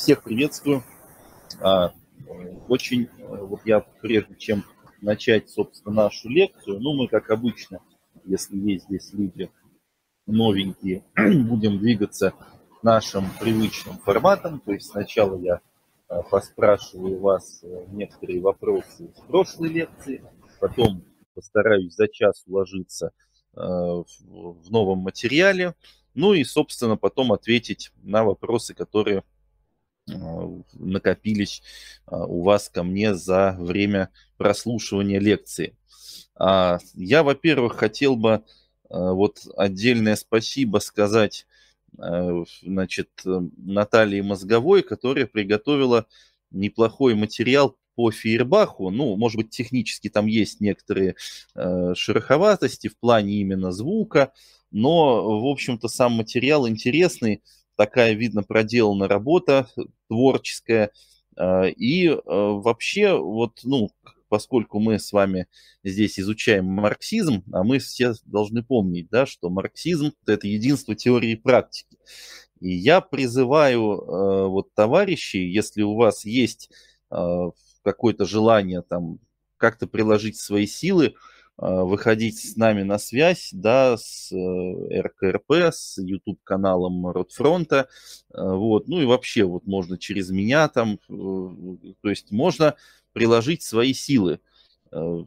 Всех приветствую. А, очень, э, вот я прежде чем начать, собственно, нашу лекцию, ну, мы, как обычно, если есть здесь люди новенькие, будем двигаться нашим привычным форматом. То есть сначала я э, поспрашиваю вас э, некоторые вопросы с прошлой лекции, потом постараюсь за час уложиться в новом материале, ну и, собственно, потом ответить на вопросы, которые Э, накопились э, у вас ко мне за время прослушивания лекции. А, я, во-первых, хотел бы э, вот отдельное спасибо сказать значит, Наталье Мозговой, которая приготовила неплохой материал по Фейербаху. Ну, может быть, технически там есть некоторые шероховатости в плане именно звука, но, в общем-то, сам материал интересный, такая, видно, проделана работа творческая. Э, и э, вообще, вот, ну, поскольку мы с вами здесь изучаем марксизм, а мы все должны помнить, да, что марксизм – это единство теории и практики. И я призываю э, вот товарищи, если у вас есть какое-то желание там как-то приложить свои силы, а, выходить с нами на связь, да, с э, РКРП, с YouTube-каналом Родфронта, а, вот, ну и вообще вот можно через меня там, э, то есть можно приложить свои силы, а,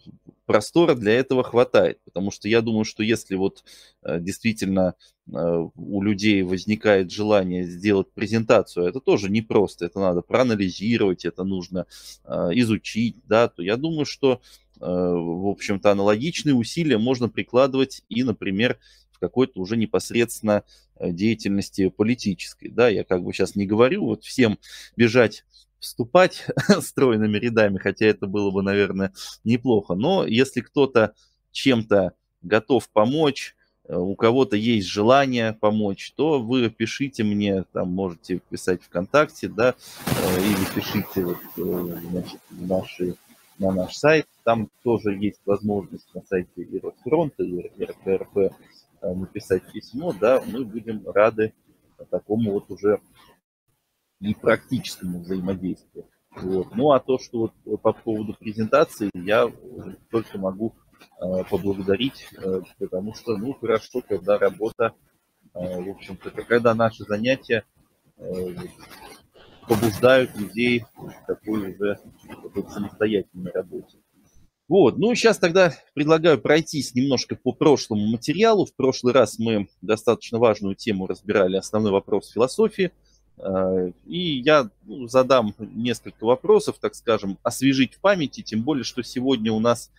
простора для этого хватает, потому что я думаю, что если вот э, действительно у людей возникает желание сделать презентацию, это тоже непросто, это надо проанализировать, это нужно изучить, да, то я думаю, что Э, в общем-то, аналогичные усилия можно прикладывать и, например, в какой-то уже непосредственно э, деятельности политической. Да, я как бы сейчас не говорю вот всем бежать вступать стройными рядами, хотя это было бы, наверное, неплохо. Но если кто-то чем-то готов помочь, э, у кого-то есть желание помочь, то вы пишите мне, там можете писать ВКонтакте, да, или пишите вот, значит, наши на наш сайт. Там тоже есть возможность на сайте и Росфронта, и РПРП э, написать письмо, да, мы будем рады такому вот уже и практическому взаимодействию. Вот. Ну а то, что вот э, по поводу презентации, я только могу э, поблагодарить, э, потому что, ну, хорошо, когда работа, э, в общем-то, когда наши занятия э, побуждают людей к такой уже такой самостоятельной работе. Вот, ну сейчас тогда предлагаю пройтись немножко по прошлому материалу. В прошлый раз мы достаточно важную тему разбирали, основной вопрос философии. Э, и я ну, задам несколько вопросов, так скажем, освежить в памяти, тем более, что сегодня у нас,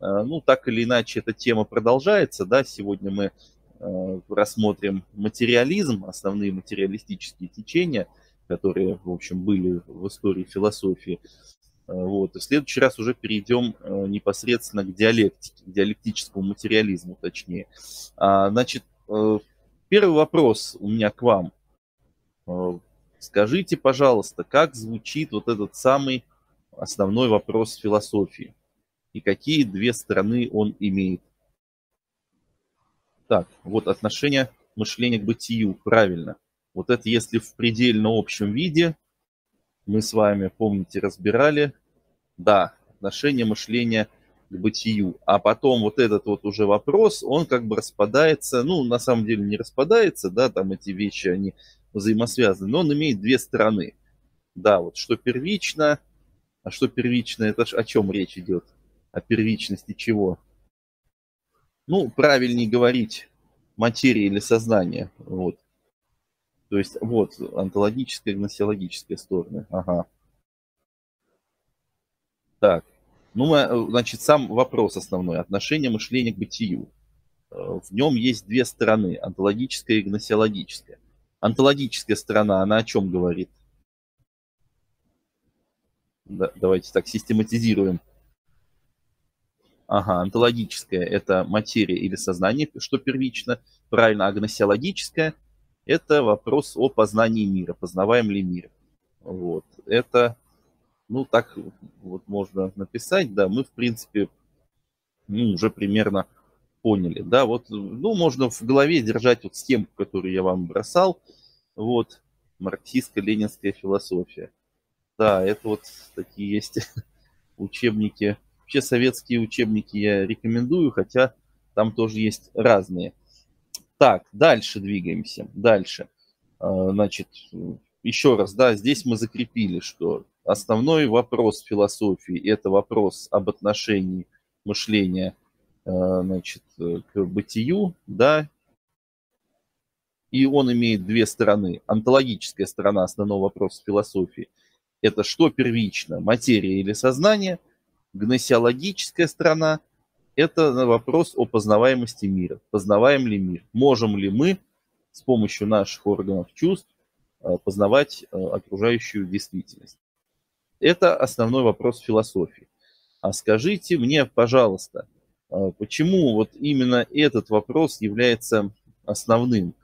э, ну, так или иначе, эта тема продолжается, да, сегодня мы э, рассмотрим материализм, основные материалистические течения – которые, в общем, были в истории философии. Э, вот. И в следующий раз уже перейдем э, непосредственно к диалектике, к диалектическому материализму, точнее. А, значит, э, первый вопрос у меня к вам. Скажите, пожалуйста, как звучит вот этот самый основной вопрос философии? И какие две стороны он имеет? Так, вот отношение мышления к бытию, правильно. Вот это если в предельно общем виде, мы с вами, помните, разбирали, да, отношение мышления к бытию. А потом вот этот вот уже вопрос, он как бы распадается, ну, на самом деле не распадается, да, там эти вещи, они взаимосвязаны, но он имеет две стороны. Да, вот что первично, а что первично, это ж о чем речь идет? О первичности чего? Ну, правильнее говорить материя или сознание. Вот. То есть вот онтологическая, гносеологическая стороны. Ага. Так. Ну, э, значит, сам вопрос основной. Отношение мышления к бытию. Э, в нем есть две стороны, онтологическая и гносеологическая. Онтологическая сторона, она о чем говорит? Да, давайте так систематизируем. Ага, онтологическая – это материя или сознание, что первично, правильно, а гносеологическая это вопрос о познании мира, познаваем ли мир. Вот. Это, ну, так вот можно написать, да, мы, в принципе, ну, уже примерно поняли, да, вот, ну, можно в голове держать вот схему, которую я вам бросал, вот, марксистско-ленинская философия. Да, это вот такие есть учебники. Вообще советские учебники я рекомендую, хотя там тоже есть разные – так, дальше двигаемся. Дальше. А, значит, еще раз, да, здесь мы закрепили, что основной вопрос философии – это вопрос об отношении мышления а, значит, к бытию, да, и он имеет две стороны. Онтологическая сторона основного вопроса философии – это что первично, материя или сознание? Гносиологическая сторона – это вопрос о познаваемости мира. Познаваем ли мир? Можем ли мы с помощью наших органов чувств э, познавать э, окружающую действительность? Это основной вопрос философии. А скажите мне, пожалуйста, э, почему вот именно этот вопрос является основным?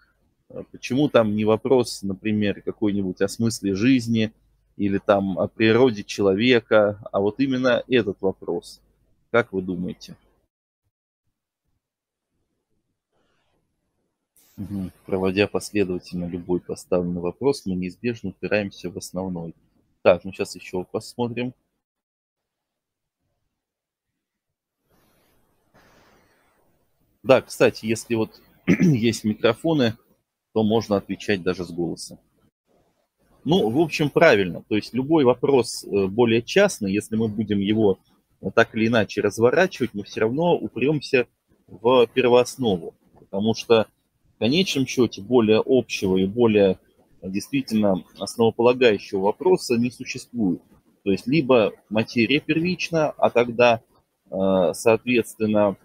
Почему там не вопрос, например, какой-нибудь о смысле жизни или там о природе человека, а вот именно этот вопрос? Как вы думаете? Угу. Проводя последовательно любой поставленный вопрос, мы неизбежно упираемся в основной. Так, ну сейчас еще посмотрим. Да, кстати, если вот есть микрофоны, то можно отвечать даже с голоса. Ну, в общем, правильно. То есть любой вопрос э, более частный, если мы будем его э, так или иначе разворачивать, мы все равно упремся в первооснову. Потому что в конечном счете более общего и более э, действительно основополагающего вопроса не существует. То есть либо материя первична, а тогда, э, соответственно,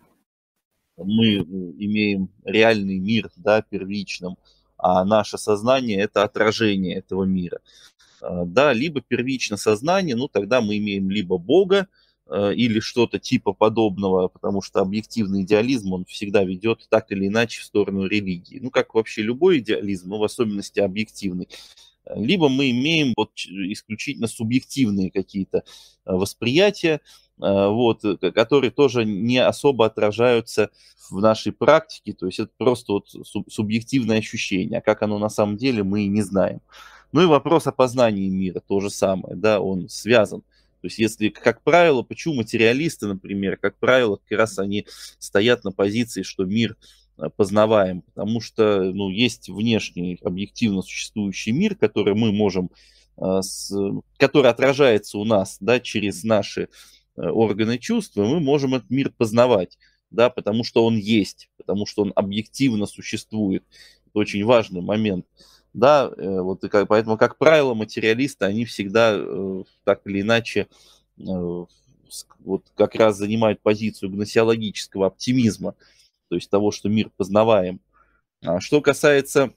мы ну, имеем реальный мир да, первичным, а наше сознание – это отражение этого мира. Э, да, либо первично сознание, ну тогда мы имеем либо Бога, Э, или что-то типа подобного, потому что объективный идеализм, он всегда ведет так или иначе в сторону религии. Ну, как вообще любой идеализм, но в особенности объективный. Э, либо мы имеем вот исключительно субъективные какие-то э, восприятия, вот, которые тоже не особо отражаются в нашей практике, то есть это просто вот субъективное ощущение, а как оно на самом деле мы и не знаем. Ну и вопрос о познании мира, то же самое, да, он связан то есть, если, как правило, почему материалисты, например, как правило, как раз они стоят на позиции, что мир э, познаваем, потому что ну, есть внешний объективно существующий мир, который мы можем, э, с, который отражается у нас да, через наши э, органы чувств, и мы можем этот мир познавать, да, потому что он есть, потому что он объективно существует. Это очень важный момент да, э, вот и как, поэтому, как правило, материалисты, они всегда э, так или иначе э, вот как раз занимают позицию гносеологического оптимизма, то есть того, что мир познаваем. А что касается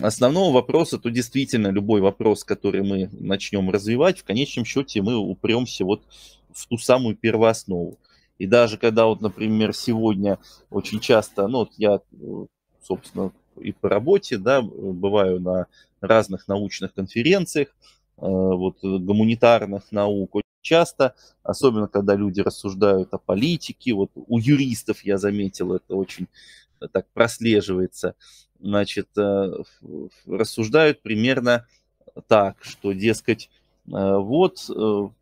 основного вопроса, то действительно любой вопрос, который мы начнем развивать, в конечном счете мы упремся вот в ту самую первооснову. И даже когда вот, например, сегодня очень часто, ну вот я, э, собственно, и по работе, да, бываю на разных научных конференциях, э, вот, э, гуманитарных наук. Очень часто, особенно когда люди рассуждают о политике, вот у юристов, я заметил, это очень э, так прослеживается, значит, рассуждают примерно так, что, дескать, вот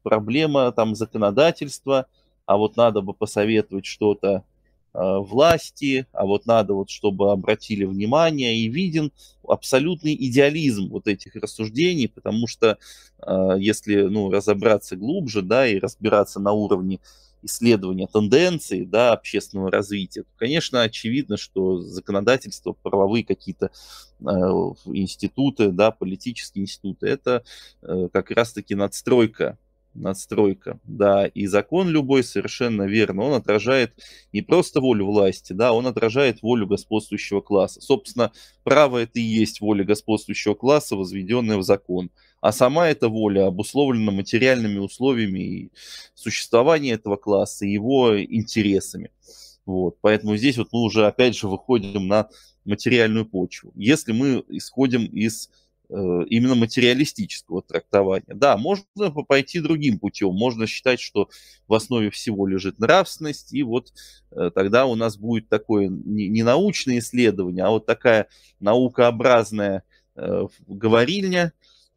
проблема там законодательства, а вот надо бы посоветовать что-то Э, власти, а вот надо вот, чтобы обратили внимание, и виден абсолютный идеализм вот этих рассуждений, потому что э, если ну, разобраться глубже, да, и разбираться на уровне исследования тенденций, да, общественного развития, то, конечно, очевидно, что законодательство, правовые какие-то э, институты, да, политические институты, это как раз-таки надстройка надстройка, да, и закон любой совершенно верно, он отражает не просто волю власти, да, он отражает волю господствующего класса. Собственно, право это и есть воля господствующего класса, возведенная в закон. А сама эта воля обусловлена материальными условиями и существования этого класса, и его интересами. Вот, поэтому здесь вот мы уже опять же выходим на материальную почву. Если мы исходим из Э, именно материалистического трактования. Да, можно пойти другим путем. Можно считать, что в основе всего лежит нравственность, и вот э, тогда у нас будет такое не научное исследование, а вот такая наукообразная э, говорильня,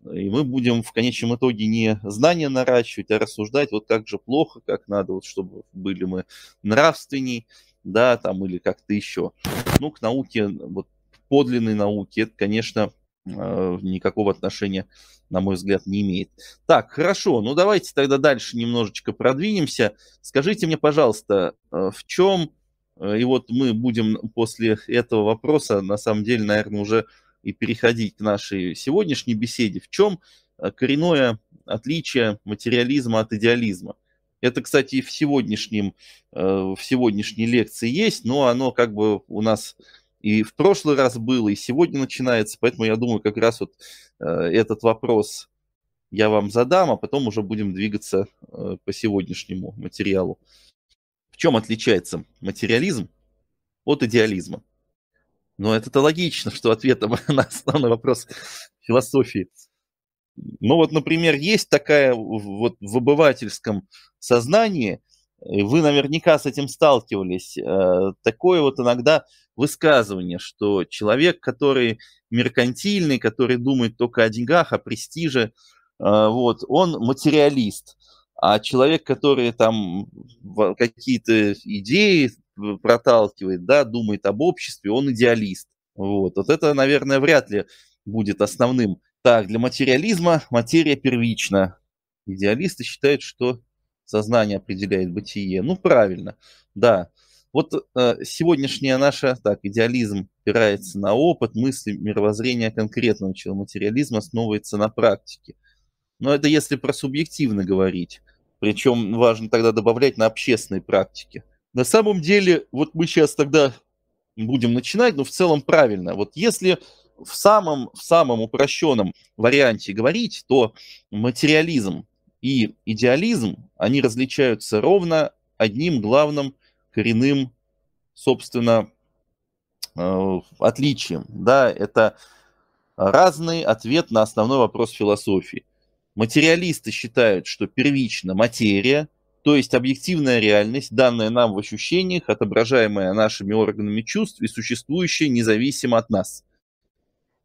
и мы будем в конечном итоге не знания наращивать, а рассуждать, вот как же плохо, как надо, вот чтобы были мы нравственней, да, там, или как-то еще. Ну, к науке, вот подлинной науке, это, конечно, Э, никакого отношения, на мой взгляд, не имеет. Так, хорошо, ну давайте тогда дальше немножечко продвинемся. Скажите мне, пожалуйста, э, в чем, э, и вот мы будем после этого вопроса, на самом деле, наверное, уже и переходить к нашей сегодняшней беседе, в чем коренное отличие материализма от идеализма? Это, кстати, в, сегодняшнем, в сегодняшней лекции есть, но оно как бы у нас и в прошлый раз было, и сегодня начинается. Поэтому я думаю, как раз вот э, этот вопрос я вам задам, а потом уже будем двигаться э, по сегодняшнему материалу. В чем отличается материализм от идеализма? Но ну, это-то логично, что ответом на основной вопрос философии. Ну вот, например, есть такая вот в обывательском сознании, вы наверняка с этим сталкивались, э, такое вот иногда высказывание, что человек, который меркантильный, который думает только о деньгах, о престиже, а, вот, он материалист. А человек, который там какие-то идеи проталкивает, да, думает об обществе, он идеалист. Вот, вот это, наверное, вряд ли будет основным. Так, для материализма материя первична. Идеалисты считают, что сознание определяет бытие. Ну, правильно, да. Вот э, сегодняшняя наша, так, идеализм опирается на опыт, мысли, мировоззрение конкретного человека. Материализм основывается на практике. Но это если про субъективно говорить. Причем важно тогда добавлять на общественной практике. На самом деле, вот мы сейчас тогда будем начинать, но в целом правильно. Вот если в самом, в самом упрощенном варианте говорить, то материализм и идеализм, они различаются ровно одним главным коренным, собственно, э, отличием. Да, это разный ответ на основной вопрос философии. Материалисты считают, что первично материя, то есть объективная реальность, данная нам в ощущениях, отображаемая нашими органами чувств и существующая независимо от нас.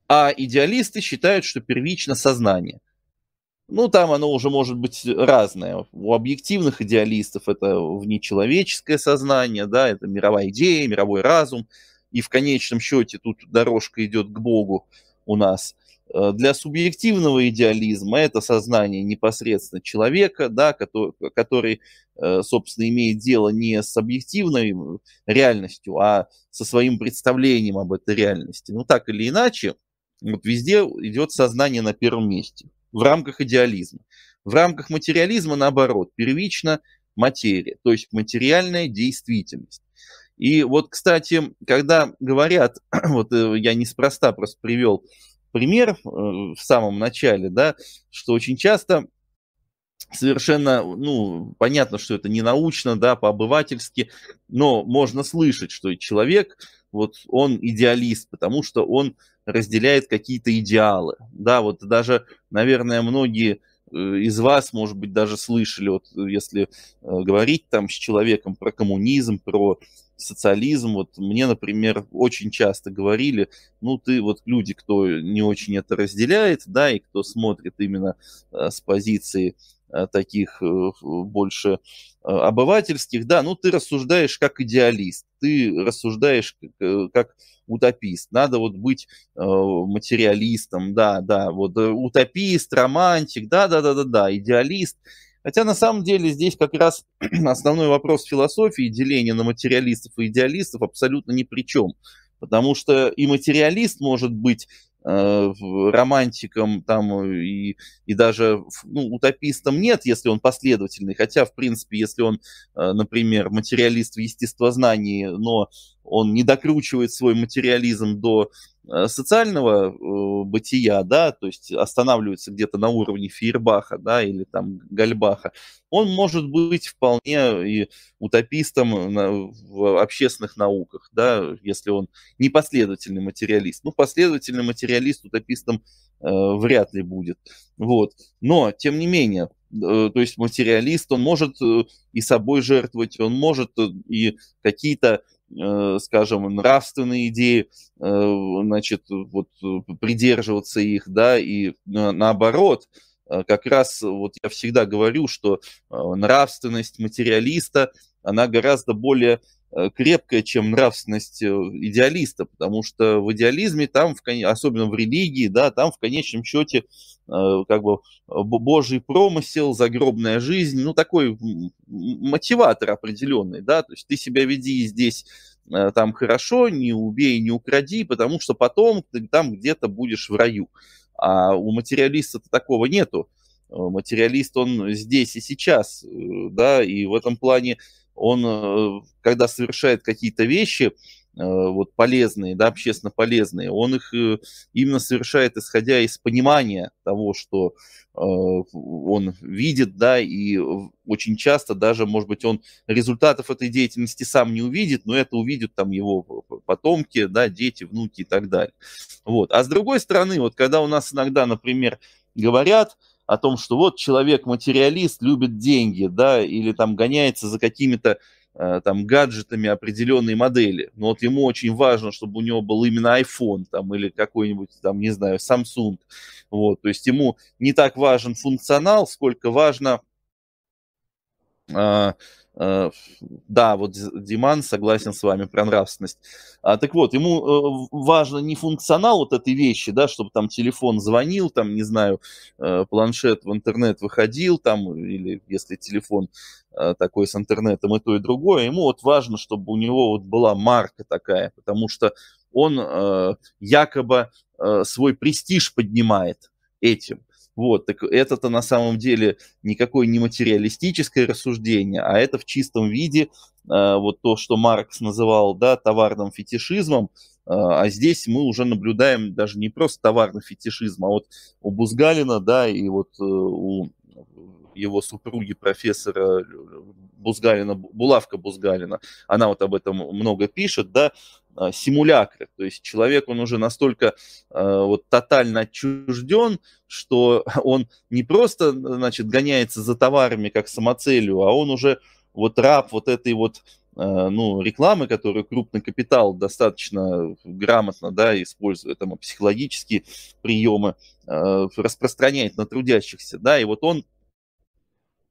А идеалисты считают, что первично сознание. Ну, там оно уже может быть разное. У объективных идеалистов это внечеловеческое сознание, да, это мировая идея, мировой разум. И в конечном счете тут дорожка идет к Богу у нас. Э, для субъективного идеализма это сознание непосредственно человека, да, который, который, э, собственно, имеет дело не с объективной реальностью, а со своим представлением об этой реальности. Ну, так или иначе, вот везде идет сознание на первом месте в рамках идеализма. В рамках материализма, наоборот, первично материя, то есть материальная действительность. И вот, кстати, когда говорят, вот э, я неспроста просто привел пример э, в самом начале, да, что очень часто совершенно, ну, понятно, что это не научно, да, по-обывательски, но можно слышать, что человек, вот он идеалист, потому что он разделяет какие-то идеалы. Да, вот даже, наверное, многие э, из вас, может быть, даже слышали, вот э, если э, говорить там с человеком про коммунизм, про социализм, вот мне, например, очень часто говорили, ну ты вот люди, кто не очень это разделяет, да, и кто смотрит именно с позиции Э, таких э, больше э, обывательских, да, ну ты рассуждаешь как идеалист, ты рассуждаешь как, утопист, надо вот быть материалистом, да, да, вот утопист, романтик, да, да, да, да, да, идеалист. Хотя на самом деле здесь как раз основной вопрос философии, деление на материалистов и идеалистов абсолютно ни при чем. Потому что и материалист может быть Э, романтиком там э, и, и даже ну, утопистом нет, если он последовательный. Хотя, в принципе, если он, э, например, материалист в естествознании, но он не докручивает свой материализм до э, социального э, бытия, да, то есть останавливается где-то на уровне Фейербаха, да, или там Гальбаха, он может быть вполне и утопистом на, в общественных науках, да, если он не последовательный материалист. Ну, последовательный материалист утопистом э, вряд ли будет, вот. Но, тем не менее, э, то есть материалист, он может э, и собой жертвовать, он может э, и какие-то Э, скажем, нравственные идеи, э, значит, вот э, придерживаться их, да, и наоборот, как раз вот я всегда говорю, что нравственность материалиста, она гораздо более Э, крепкая, чем нравственность э, идеалиста, потому что в идеализме там, в, особенно в религии, да, там в конечном счете э, как бы божий промысел, загробная жизнь, ну такой мотиватор определенный, да, то есть ты себя веди здесь там хорошо, не убей, не укради, потому что потом ты там где-то будешь в раю. А у материалиста такого нету. Материалист, он здесь и сейчас, да, и в этом плане он, э, когда совершает какие-то вещи, э, вот полезные, да, общественно полезные, он их э, именно совершает, исходя из понимания того, что он видит, да, и очень часто даже, может быть, он результатов этой деятельности сам не увидит, но это увидят там его потомки, да, дети, внуки и так далее. Вот. А с другой стороны, вот когда у нас иногда, например, говорят, о том, что вот человек материалист, любит деньги, да, или там гоняется за какими-то э, там гаджетами определенной модели. Но вот ему очень важно, чтобы у него был именно iPhone там или какой-нибудь там, не знаю, Samsung. Вот, то есть ему не так важен функционал, сколько важно э, Э, да, вот Диман согласен с вами про нравственность. А, так вот, ему э, важно не функционал вот этой вещи, да, чтобы там телефон звонил, там, не знаю, э, планшет в интернет выходил, там, или если телефон такой с интернетом и то, и другое, ему вот важно, чтобы у него вот была марка такая, потому что он якобы свой престиж поднимает этим. Вот, так это-то на самом деле никакое не материалистическое рассуждение, а это в чистом виде э, вот то, что Маркс называл, да, товарным фетишизмом, э, а здесь мы уже наблюдаем даже не просто товарный фетишизм, а вот у Бузгалина, да, и вот э, у его супруги, профессора э, Бузгалина, Булавка Бузгалина, она вот об этом много пишет, да, э, симулякры. То есть человек, он уже настолько э, вот тотально отчужден, что он не просто, значит, гоняется за товарами как самоцелью, а он уже вот раб вот этой вот э, ну, рекламы, которую крупный капитал достаточно грамотно да, использует, там, психологические приемы, распространяет на трудящихся. Да, и вот он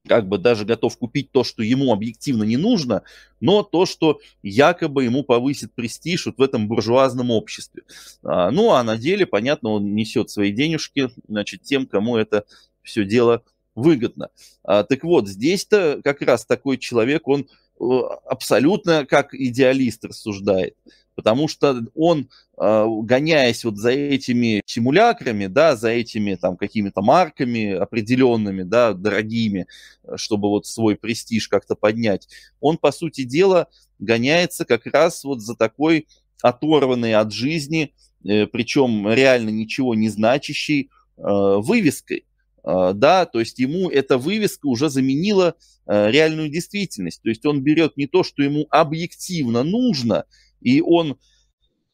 как бы даже готов купить то, что ему объективно не нужно, но то, что якобы ему повысит престиж вот в этом буржуазном обществе. А, ну, а на деле, понятно, он несет свои денежки, значит, тем, кому это все дело выгодно. А, так вот, здесь-то как раз такой человек, он э, абсолютно как идеалист рассуждает потому что он, а, гоняясь вот за этими симулякрами, да, за этими там какими-то марками определенными, да, дорогими, чтобы вот свой престиж как-то поднять, он, по сути дела, гоняется как раз вот за такой оторванной от жизни, э, причем реально ничего не значащей а, вывеской а, да, то есть ему эта вывеска уже заменила реальную действительность. То есть он берет не то, что ему объективно нужно, и он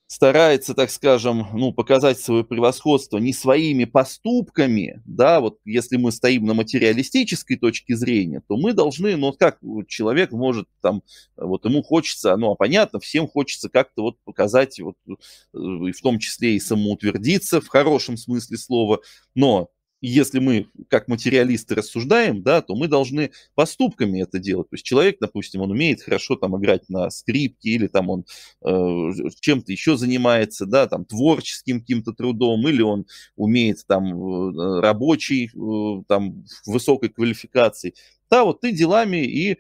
старается, так скажем, ну, показать свое превосходство не своими поступками, да, вот если мы стоим на материалистической точке зрения, то мы должны, ну, вот как человек может там, вот ему хочется, ну, а понятно, всем хочется как-то вот показать, вот, и э, в том числе и самоутвердиться в хорошем смысле слова, но если мы как материалисты рассуждаем, да, то мы должны поступками это делать. То есть человек, допустим, он умеет хорошо там играть на скрипке или там он э, чем-то еще занимается, да, там творческим каким-то трудом, или он умеет там э, рабочий, э, там высокой квалификации. Да, вот ты делами и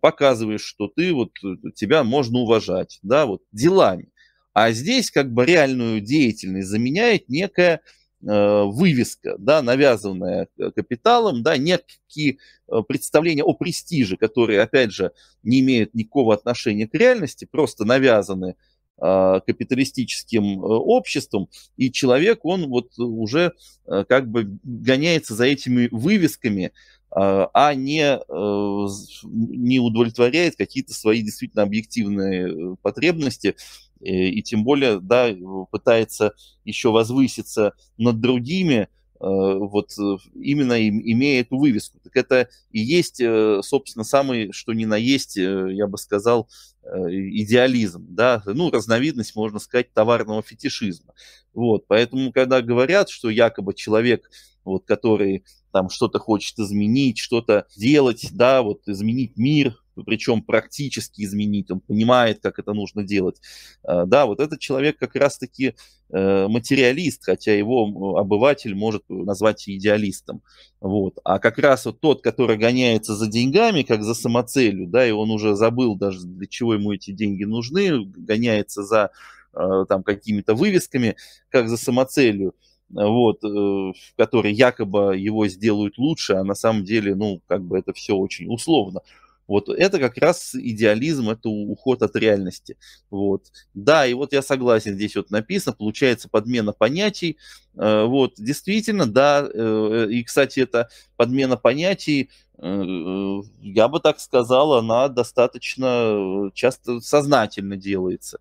показываешь, что ты вот э, тебя можно уважать, да, вот делами. А здесь как бы реальную деятельность заменяет некая Э, вывеска, да, навязанная э, капиталом, да, некие э, представления о престиже, которые, опять же, не имеют никакого отношения к реальности, просто навязаны капиталистическим обществом, и человек, он вот уже как бы гоняется за этими вывесками, а, а не, э, не удовлетворяет какие-то свои действительно объективные э, потребности, э, и тем более да, пытается еще возвыситься над другими, вот именно имея эту вывеску. Так это и есть, собственно, самый, что ни на есть, я бы сказал, идеализм, да, ну, разновидность, можно сказать, товарного фетишизма. Вот, поэтому, когда говорят, что якобы человек, вот, который там что-то хочет изменить, что-то делать, да, вот изменить мир, причем практически изменить, он понимает, как это нужно делать. А, да, вот этот человек как раз-таки э, материалист, хотя его обыватель может назвать идеалистом. Вот. А как раз вот тот, который гоняется за деньгами, как за самоцелью, да, и он уже забыл даже, для чего ему эти деньги нужны, гоняется за э, там какими-то вывесками, как за самоцелью, вот, э, в которой якобы его сделают лучше, а на самом деле, ну, как бы это все очень условно. Вот это как раз идеализм, это уход от реальности. Вот. Да, и вот я согласен, здесь вот написано, получается подмена понятий. Э, вот, действительно, да, э, и, кстати, эта подмена понятий, я бы так сказал, она достаточно часто сознательно делается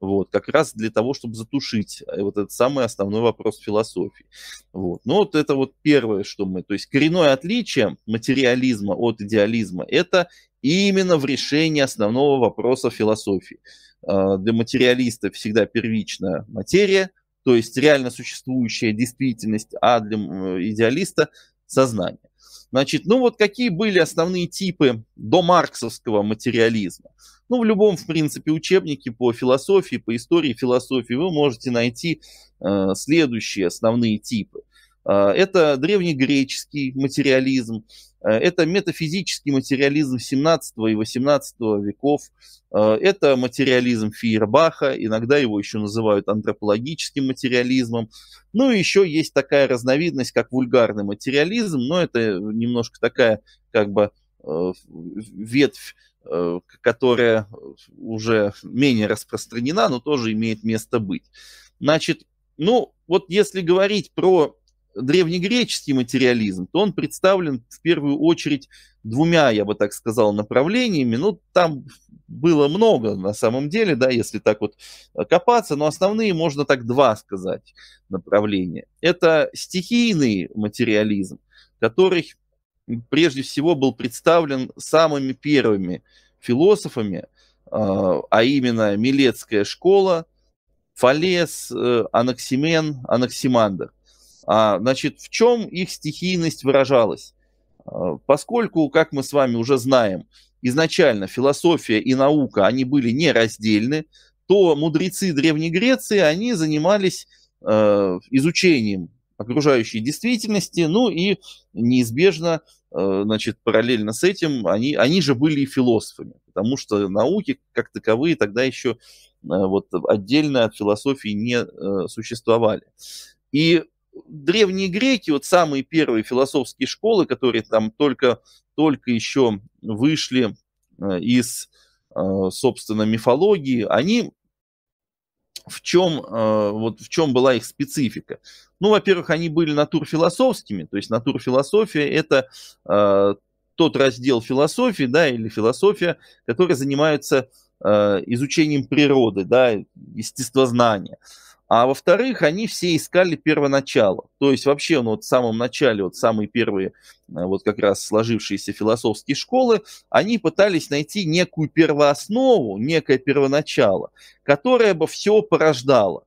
вот, как раз для того, чтобы затушить э, вот этот самый основной вопрос философии. Вот. Но ну, вот это вот первое, что мы, то есть коренное отличие материализма от идеализма, это именно в решении основного вопроса философии. А, для материалиста всегда первичная материя, то есть реально существующая действительность, а для идеалиста сознание. Значит, ну вот какие были основные типы до марксовского материализма? Ну, в любом, в принципе, учебнике по философии, по истории философии вы можете найти э, следующие основные типы. Э, это древнегреческий материализм, э, это метафизический материализм 17 и 18 веков. Э, это материализм Фейербаха, иногда его еще называют антропологическим материализмом. Ну и еще есть такая разновидность, как вульгарный материализм, но это немножко такая как бы э, ветвь Э, которая уже менее распространена, но тоже имеет место быть. Значит, ну вот если говорить про древнегреческий материализм, то он представлен в первую очередь двумя, я бы так сказал, направлениями. Ну, там было много на самом деле, да, если так вот э, копаться, но основные можно так два сказать направления. Это стихийный материализм, который прежде всего был представлен самыми первыми философами, а, а именно Милецкая школа, Фалес, э, Анаксимен, Анаксимандр. А, значит, в чем их стихийность выражалась? А, поскольку, как мы с вами уже знаем, изначально философия и наука, они были не нераздельны, то мудрецы Древней Греции, они занимались э, изучением окружающей действительности, ну и неизбежно, э, значит, параллельно с этим они, они же были и философами, потому что науки как таковые тогда еще э, вот отдельно от философии не э, существовали. И древние греки, вот самые первые философские школы, которые там только, только еще вышли из, собственно, мифологии, они в чем, э, вот в чем была их специфика. Ну, во-первых, они были натурфилософскими, то есть натурфилософия – это э, тот раздел философии, да, или философия, которая занимается э, изучением природы, да, естествознания. А во-вторых, они все искали первоначало. То есть вообще, ну, вот в самом начале, вот самые первые э, вот как раз сложившиеся философские школы, они пытались найти некую первооснову, некое первоначало, которое бы все порождало.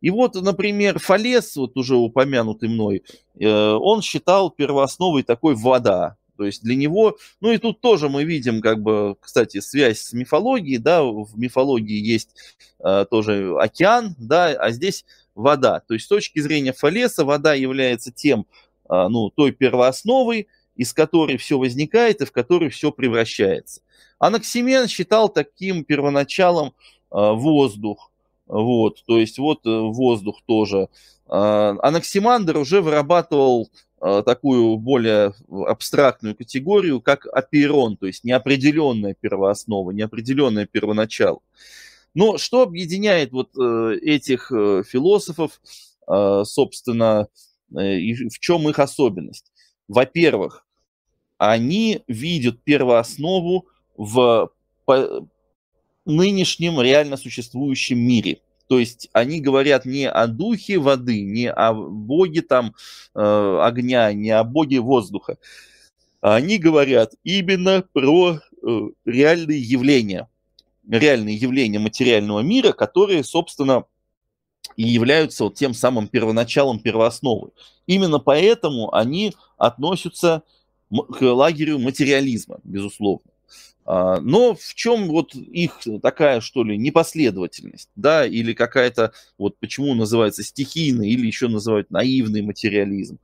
И вот, например, Фалес, вот уже упомянутый мной, э, он считал первоосновой такой вода, то есть для него, ну и тут тоже мы видим, как бы, кстати, связь с мифологией, да, в мифологии есть э, тоже океан, да, а здесь вода. То есть с точки зрения Фалеса вода является тем, э, ну, той первоосновой, из которой все возникает и в которой все превращается. Анаксимен считал таким первоначалом э, воздух, вот, то есть вот э, воздух тоже. Анаксимандр уже вырабатывал Э, такую более абстрактную категорию, как оперон, то есть неопределенная первооснова, неопределенное первоначало. Но что объединяет вот э, этих э, философов, собственно, и в чем их особенность? Во-первых, они видят первооснову в нынешнем реально существующем мире – то есть они говорят не о духе воды, не о боге там э, огня, не о боге воздуха. Они говорят именно про э, реальные явления, реальные явления материального мира, которые, собственно, и являются вот тем самым первоначалом первоосновы. Именно поэтому они относятся к лагерю материализма, безусловно. А, но в чем вот их такая, что ли, непоследовательность, да, или какая-то, вот почему называется стихийный или еще называют наивный материализм.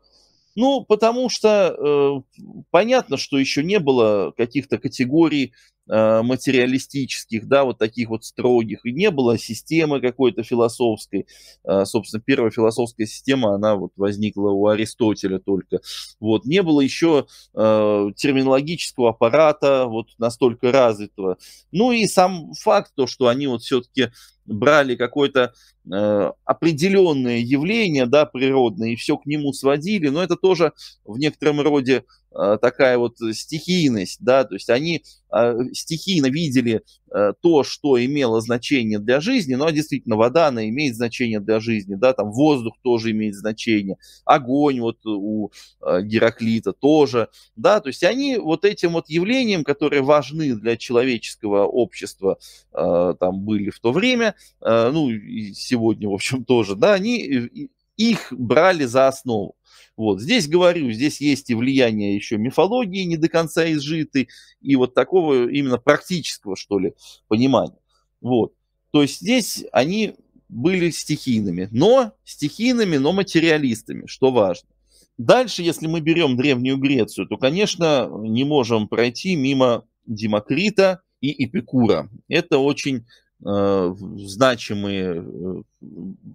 Ну, потому что э, понятно, что еще не было каких-то категорий э, материалистических, да, вот таких вот строгих, и не было системы какой-то философской. Э, собственно, первая философская система, она вот возникла у Аристотеля только. Вот, не было еще э, терминологического аппарата вот настолько развитого. Ну и сам факт то, что они вот все-таки брали какое-то э, определенное явление, да, природное, и все к нему сводили, но это тоже в некотором роде Э, такая вот стихийность, да, то есть они э, стихийно видели э, то, что имело значение для жизни, ну, а действительно вода, она имеет значение для жизни, да, там воздух тоже имеет значение, огонь вот у Гераклита тоже, да, то есть они вот этим вот явлением, которые важны для человеческого общества, там были в то время, ну и сегодня, в общем, тоже, да, они их брали за основу. Вот здесь говорю, здесь есть и влияние еще мифологии не до конца изжитой, и вот такого именно практического, что ли, понимания. Вот. То есть здесь они были стихийными, но стихийными, но материалистами, что важно. Дальше, если мы берем Древнюю Грецию, то, конечно, не можем пройти мимо Демокрита и Эпикура. Это очень э, значимые э,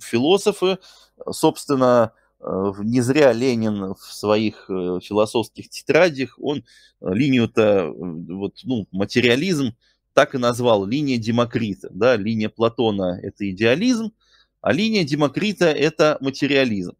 философы, Собственно, э, не зря Ленин в своих э, философских тетрадях, он э, линию-то, вот, ну, материализм так и назвал, линия Демокрита, да, линия Платона – это идеализм, а линия Демокрита – это материализм.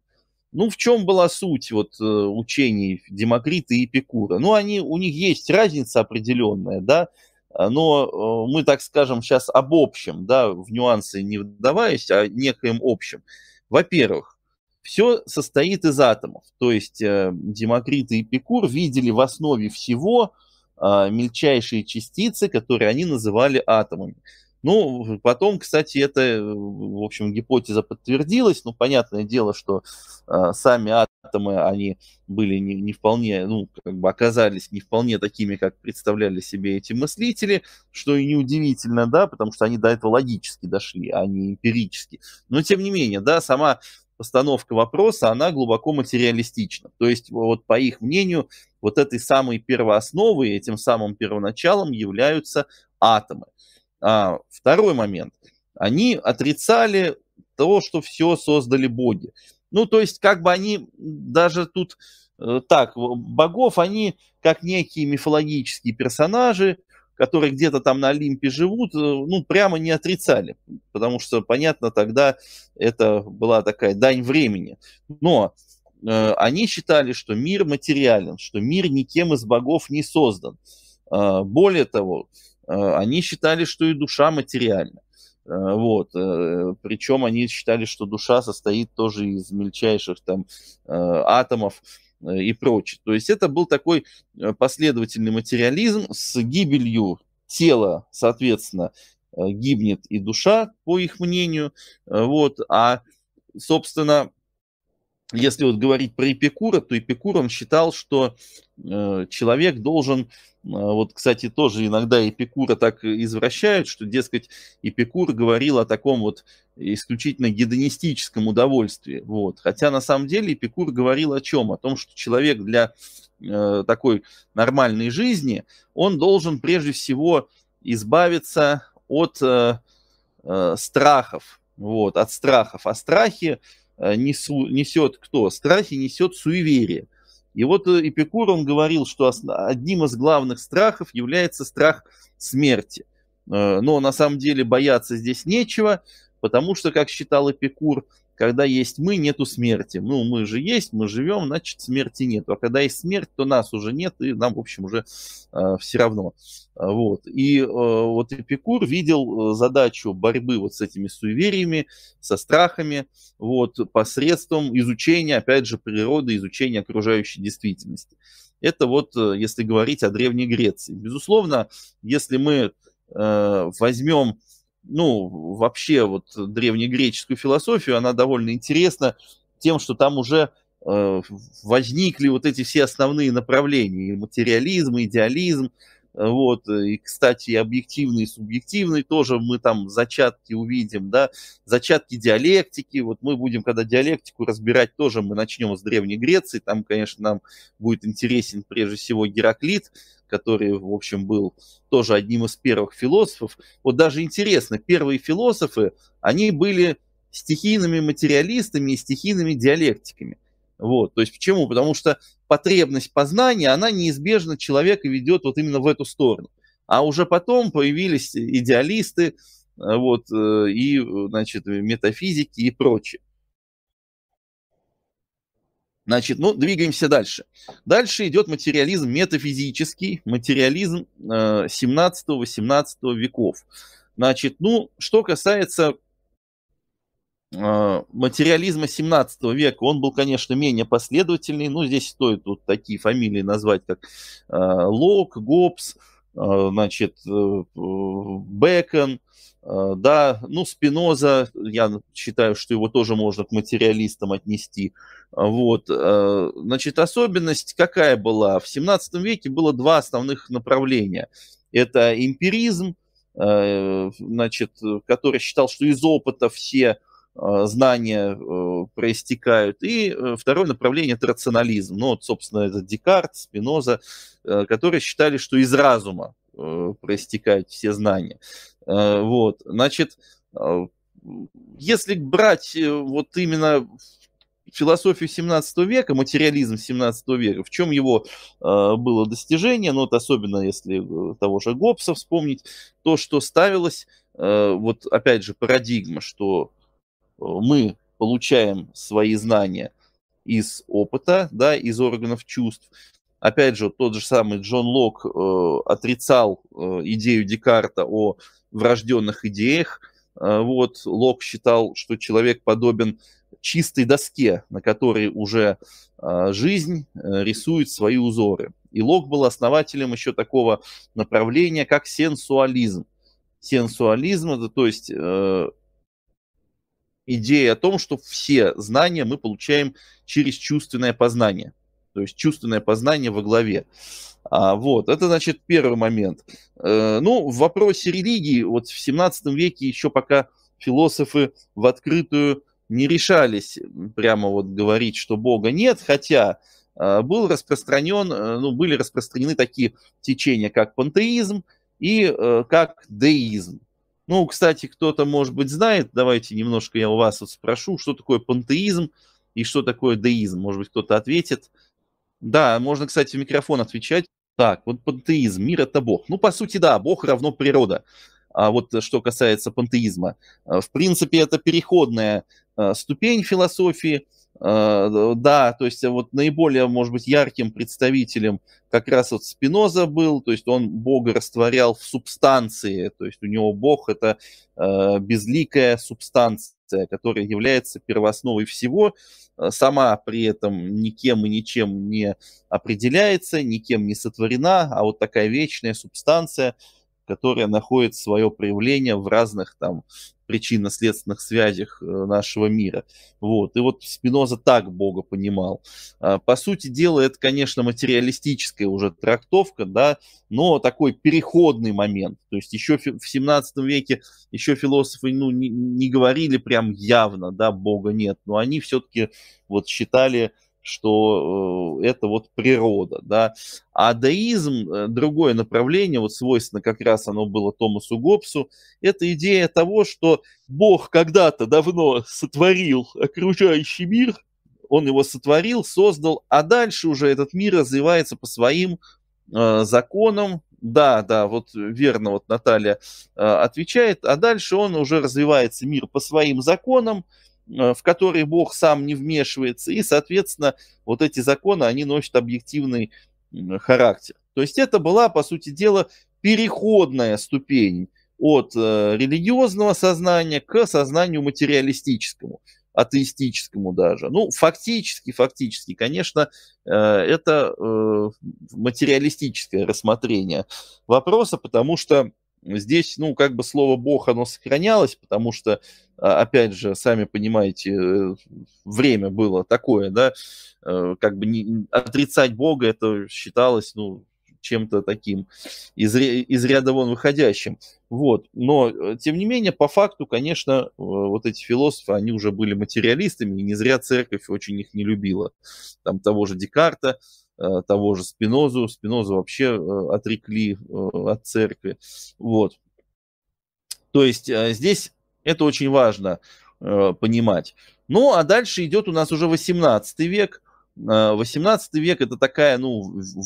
Ну, в чем была суть вот, учений Демокрита и Эпикура? Ну, они, у них есть разница определенная, да, но мы, так скажем, сейчас об общем, да, в нюансы не вдаваясь, а некоем общем – во-первых, все состоит из атомов. То есть э, Демокрит и Эпикур видели в основе всего э, мельчайшие частицы, которые они называли атомами. Ну, потом, кстати, это, в общем, гипотеза подтвердилась. Ну, понятное дело, что э, сами атомы, они были не, не вполне, ну, как бы оказались не вполне такими, как представляли себе эти мыслители, что и неудивительно, да, потому что они до этого логически дошли, а не эмпирически. Но, тем не менее, да, сама постановка вопроса, она глубоко материалистична. То есть, вот по их мнению, вот этой самой первоосновой, этим самым первоначалом являются атомы. А, второй момент. Они отрицали то, что все создали боги. Ну, то есть, как бы они даже тут э, так, богов, они как некие мифологические персонажи, которые где-то там на Олимпе живут, э, ну, прямо не отрицали, потому что, понятно, тогда это была такая дань времени. Но э, они считали, что мир материален, что мир никем из богов не создан. Э, более того, Э, они считали, что и душа материальна. Э, вот. Э, Причем они считали, что душа состоит тоже из мельчайших там атомов и прочее. То есть это был такой последовательный материализм с гибелью тела, соответственно, гибнет и душа, по их мнению. Вот. А, собственно, если вот говорить про Эпикура, то Эпикур, он считал, что э, человек должен, э, вот, кстати, тоже иногда Эпикура так извращают, что, дескать, Эпикур говорил о таком вот исключительно гедонистическом удовольствии, вот. Хотя на самом деле Эпикур говорил о чем? О том, что человек для э, такой нормальной жизни, он должен прежде всего избавиться от э, э, страхов, вот, от страхов. А страхи Э, несу, несет кто? Страхи несет суеверие. И вот э, Эпикур, он говорил, что одним из главных страхов является страх смерти. Э, но на самом деле бояться здесь нечего, потому что, как считал Эпикур, когда есть мы, нету смерти. Ну, мы же есть, мы живем, значит, смерти нет. А когда есть смерть, то нас уже нет, и нам, в общем, уже э, все равно. Вот. И э, вот Эпикур видел э, задачу борьбы вот с этими суевериями, со страхами, вот, посредством изучения, опять же, природы, изучения окружающей действительности. Это вот, э, если говорить о Древней Греции. Безусловно, если мы э, возьмем ну, вообще вот древнегреческую философию, она довольно интересна тем, что там уже э, возникли вот эти все основные направления, и материализм, и идеализм, э, вот, и, кстати, и объективный, и субъективный тоже мы там зачатки увидим, да, зачатки диалектики, вот мы будем, когда диалектику разбирать, тоже мы начнем с Древней Греции, там, конечно, нам будет интересен прежде всего Гераклит, который, в общем, был тоже одним из первых философов. Вот даже интересно, первые философы, они были стихийными материалистами и стихийными диалектиками. Вот, то есть почему? Потому что потребность познания, она неизбежно человека ведет вот именно в эту сторону. А уже потом появились идеалисты, э, вот, э, и, э, значит, метафизики и прочее. Значит, ну, двигаемся дальше. Дальше идет материализм метафизический, материализм э, 17-18 веков. Значит, ну, что касается э, материализма 17 века, он был, конечно, менее последовательный. Ну, здесь стоит вот такие фамилии назвать, как э, Лок, Гоббс, э, значит, э, Бекон, Э, да, ну, Спиноза, я считаю, что его тоже можно к материалистам отнести. Э, вот, э, значит, особенность какая была? В 17 веке было два основных направления. Это эмпиризм, значит, который считал, что из опыта все знания проистекают. И второе направление – это рационализм. Ну, вот, собственно, это Декарт, Спиноза, которые считали, что из разума Э, проистекают все знания. Э, вот, значит, э, если брать вот именно философию 17 века, материализм 17 века, в чем его было достижение, но ну, вот особенно если того же Гоббса вспомнить, то, что ставилось, вот опять же, парадигма, что мы получаем свои знания из опыта, да, из органов чувств, Опять же, тот же самый Джон Лок э, отрицал э, идею Декарта о врожденных идеях. Э, вот Лок считал, что человек подобен чистой доске, на которой уже э, жизнь э, рисует свои узоры. И Лок был основателем еще такого направления, как сенсуализм. Сенсуализм это, то есть, э, идея о том, что все знания мы получаем через чувственное познание. То есть чувственное познание во главе. А, вот, это, значит, первый момент. Э, ну, в вопросе религии, вот в 17 веке еще пока философы в открытую не решались прямо вот говорить, что Бога нет, хотя э, был распространен, э, ну, были распространены такие течения, как пантеизм и э, как деизм. Ну, кстати, кто-то, может быть, знает, давайте немножко я у вас вот спрошу, что такое пантеизм и что такое деизм. Может быть, кто-то ответит. Да, можно, кстати, в микрофон отвечать. Так, вот пантеизм, мир это Бог. Ну, по сути, да, Бог равно природа. А вот э, что касается пантеизма. Э, в принципе, это переходная э, ступень философии. Да, то есть вот наиболее, может быть, ярким представителем как раз вот Спиноза был, то есть он Бога растворял в субстанции, то есть у него Бог это безликая субстанция инструкция, э, которая является первоосновой всего, э, сама при этом никем и ничем не определяется, никем не сотворена, а вот такая вечная субстанция, которая находит свое проявление в разных там причинно-следственных связях э, нашего мира. Вот. И вот Спиноза так Бога понимал. А, по сути дела, это, конечно, материалистическая уже трактовка, да, но такой переходный момент. То есть еще в 17 веке еще философы ну, не, не говорили прям явно, да, Бога нет, но они все-таки вот считали что э, это вот природа, да. А деизм, э, другое направление, вот свойственно как раз оно было Томасу Гоббсу, это идея того, что Бог когда-то давно сотворил окружающий мир, он его сотворил, создал, а дальше уже этот мир развивается по своим э, законам, да, да, вот верно, вот Наталья э, отвечает, а дальше он уже развивается мир по своим законам, Э, в которые Бог сам не вмешивается, и, соответственно, вот эти законы, они носят объективный характер. То есть это была, по сути дела, переходная ступень от э, религиозного сознания к сознанию материалистическому, атеистическому даже. Ну, фактически, фактически, конечно, э, это материалистическое рассмотрение вопроса, потому что Здесь, ну, как бы слово «бог», оно сохранялось, потому что, а, опять же, сами понимаете, э, время было такое, да, э, как бы не, отрицать Бога, это считалось, ну, чем-то таким из, из ряда вон выходящим. Вот. Но, э, тем не менее, по факту, конечно, вот эти философы, они уже были материалистами, и не зря церковь очень их не любила. Там того же Декарта, Э, того же Спинозу. Спинозу вообще э, отрекли э, от церкви. Вот. То есть здесь это очень важно понимать. Ну, а дальше идет у нас уже 18 век. 18 век это такая, ну,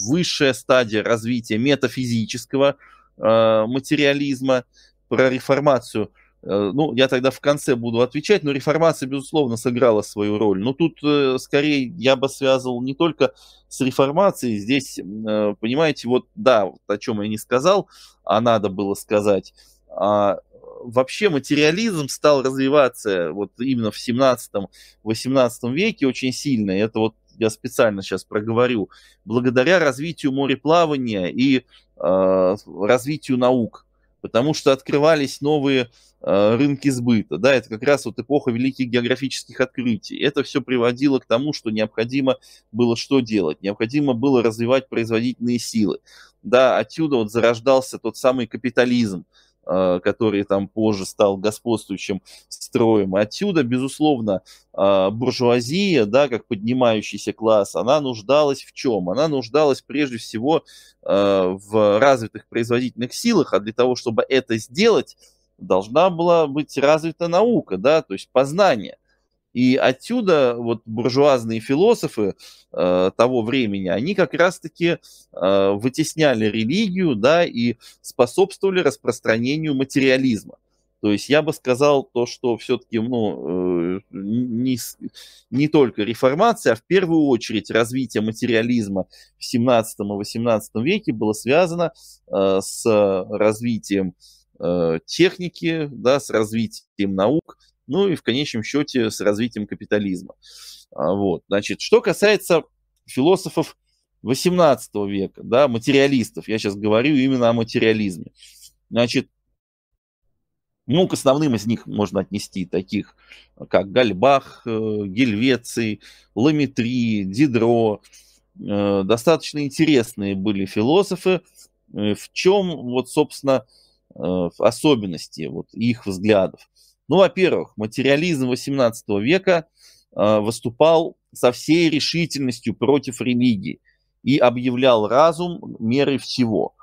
высшая стадия развития метафизического материализма про реформацию – Э, ну, я тогда в конце буду отвечать, но реформация, безусловно, сыграла свою роль. Но тут, э, скорее, я бы связывал не только с реформацией, здесь, э, понимаете, вот, да, вот о чем я не сказал, а надо было сказать, а вообще материализм стал развиваться вот именно в 17-18 веке очень сильно, это вот я специально сейчас проговорю, благодаря развитию мореплавания и развитию наук потому что открывались новые э, рынки сбыта. Да, это как раз вот эпоха великих географических открытий. Это все приводило к тому, что необходимо было что делать? Необходимо было развивать производительные силы. Да, отсюда вот зарождался тот самый капитализм, а, который там позже стал господствующим строем. отсюда, безусловно, а, буржуазия, да, как поднимающийся класс, она нуждалась в чем? Она нуждалась прежде всего а, в развитых производительных силах, а для того, чтобы это сделать, должна была быть развита наука, да, то есть познание. И отсюда вот буржуазные философы э, того времени, они как раз-таки э, вытесняли религию, да, и способствовали распространению материализма. То есть я бы сказал то, что все-таки ну, э, не, не только реформация, а в первую очередь развитие материализма в 17 и 18 веке было связано э, с развитием э, техники, да, с развитием наук, ну и в конечном счете с развитием капитализма. А, вот, значит, что касается философов 18 века, да, материалистов, я сейчас говорю именно о материализме. Значит, ну, к основным из них можно отнести таких, как Гальбах, э, Гельвеций, Ламетри, Дидро. Э, достаточно интересные были философы. Э, в чем, вот, собственно, особенности вот, их взглядов? Ну, во-первых, материализм XVIII века э, выступал со всей решительностью против религии и объявлял разум мерой всего.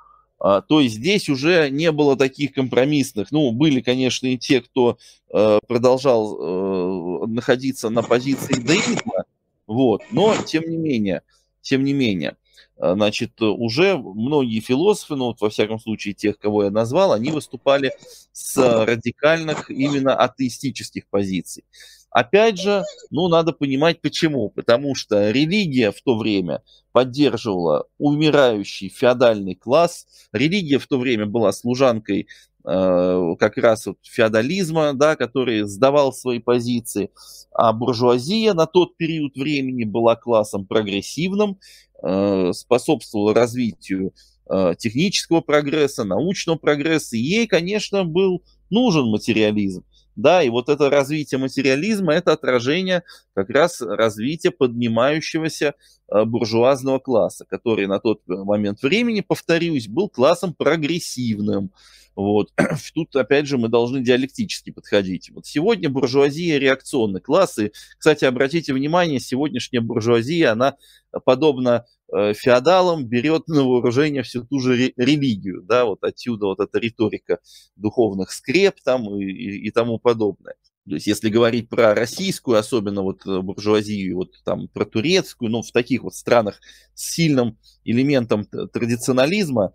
Э, то есть здесь уже не было таких компромиссных. Ну, были, конечно, и те, кто э, продолжал э, находиться на позиции деизма, вот, но тем не менее, тем не менее. А, значит, уже многие философы, ну вот во всяком случае тех, кого я назвал, они выступали с радикальных именно атеистических позиций. Опять же, ну, надо понимать, почему. Потому что религия в то время поддерживала умирающий феодальный класс. Религия в то время была служанкой Э, как раз вот феодализма, да, который сдавал свои позиции, а буржуазия на тот период времени была классом прогрессивным, э, способствовала развитию э, технического прогресса, научного прогресса, и ей, конечно, был нужен материализм. Да, и вот это развитие материализма, это отражение как раз развития поднимающегося Э, буржуазного класса, который на тот момент времени, повторюсь, был классом прогрессивным. Вот. Тут, опять же, мы должны диалектически подходить. Вот сегодня буржуазия реакционный класс. И, кстати, обратите внимание, сегодняшняя буржуазия, она подобно э, феодалам берет на вооружение всю ту же религию, да, вот отсюда вот эта риторика духовных скреп там и, и, и тому подобное. То есть, если говорить про российскую, особенно вот э, буржуазию, вот там про турецкую, ну, в таких вот странах с сильным элементом традиционализма,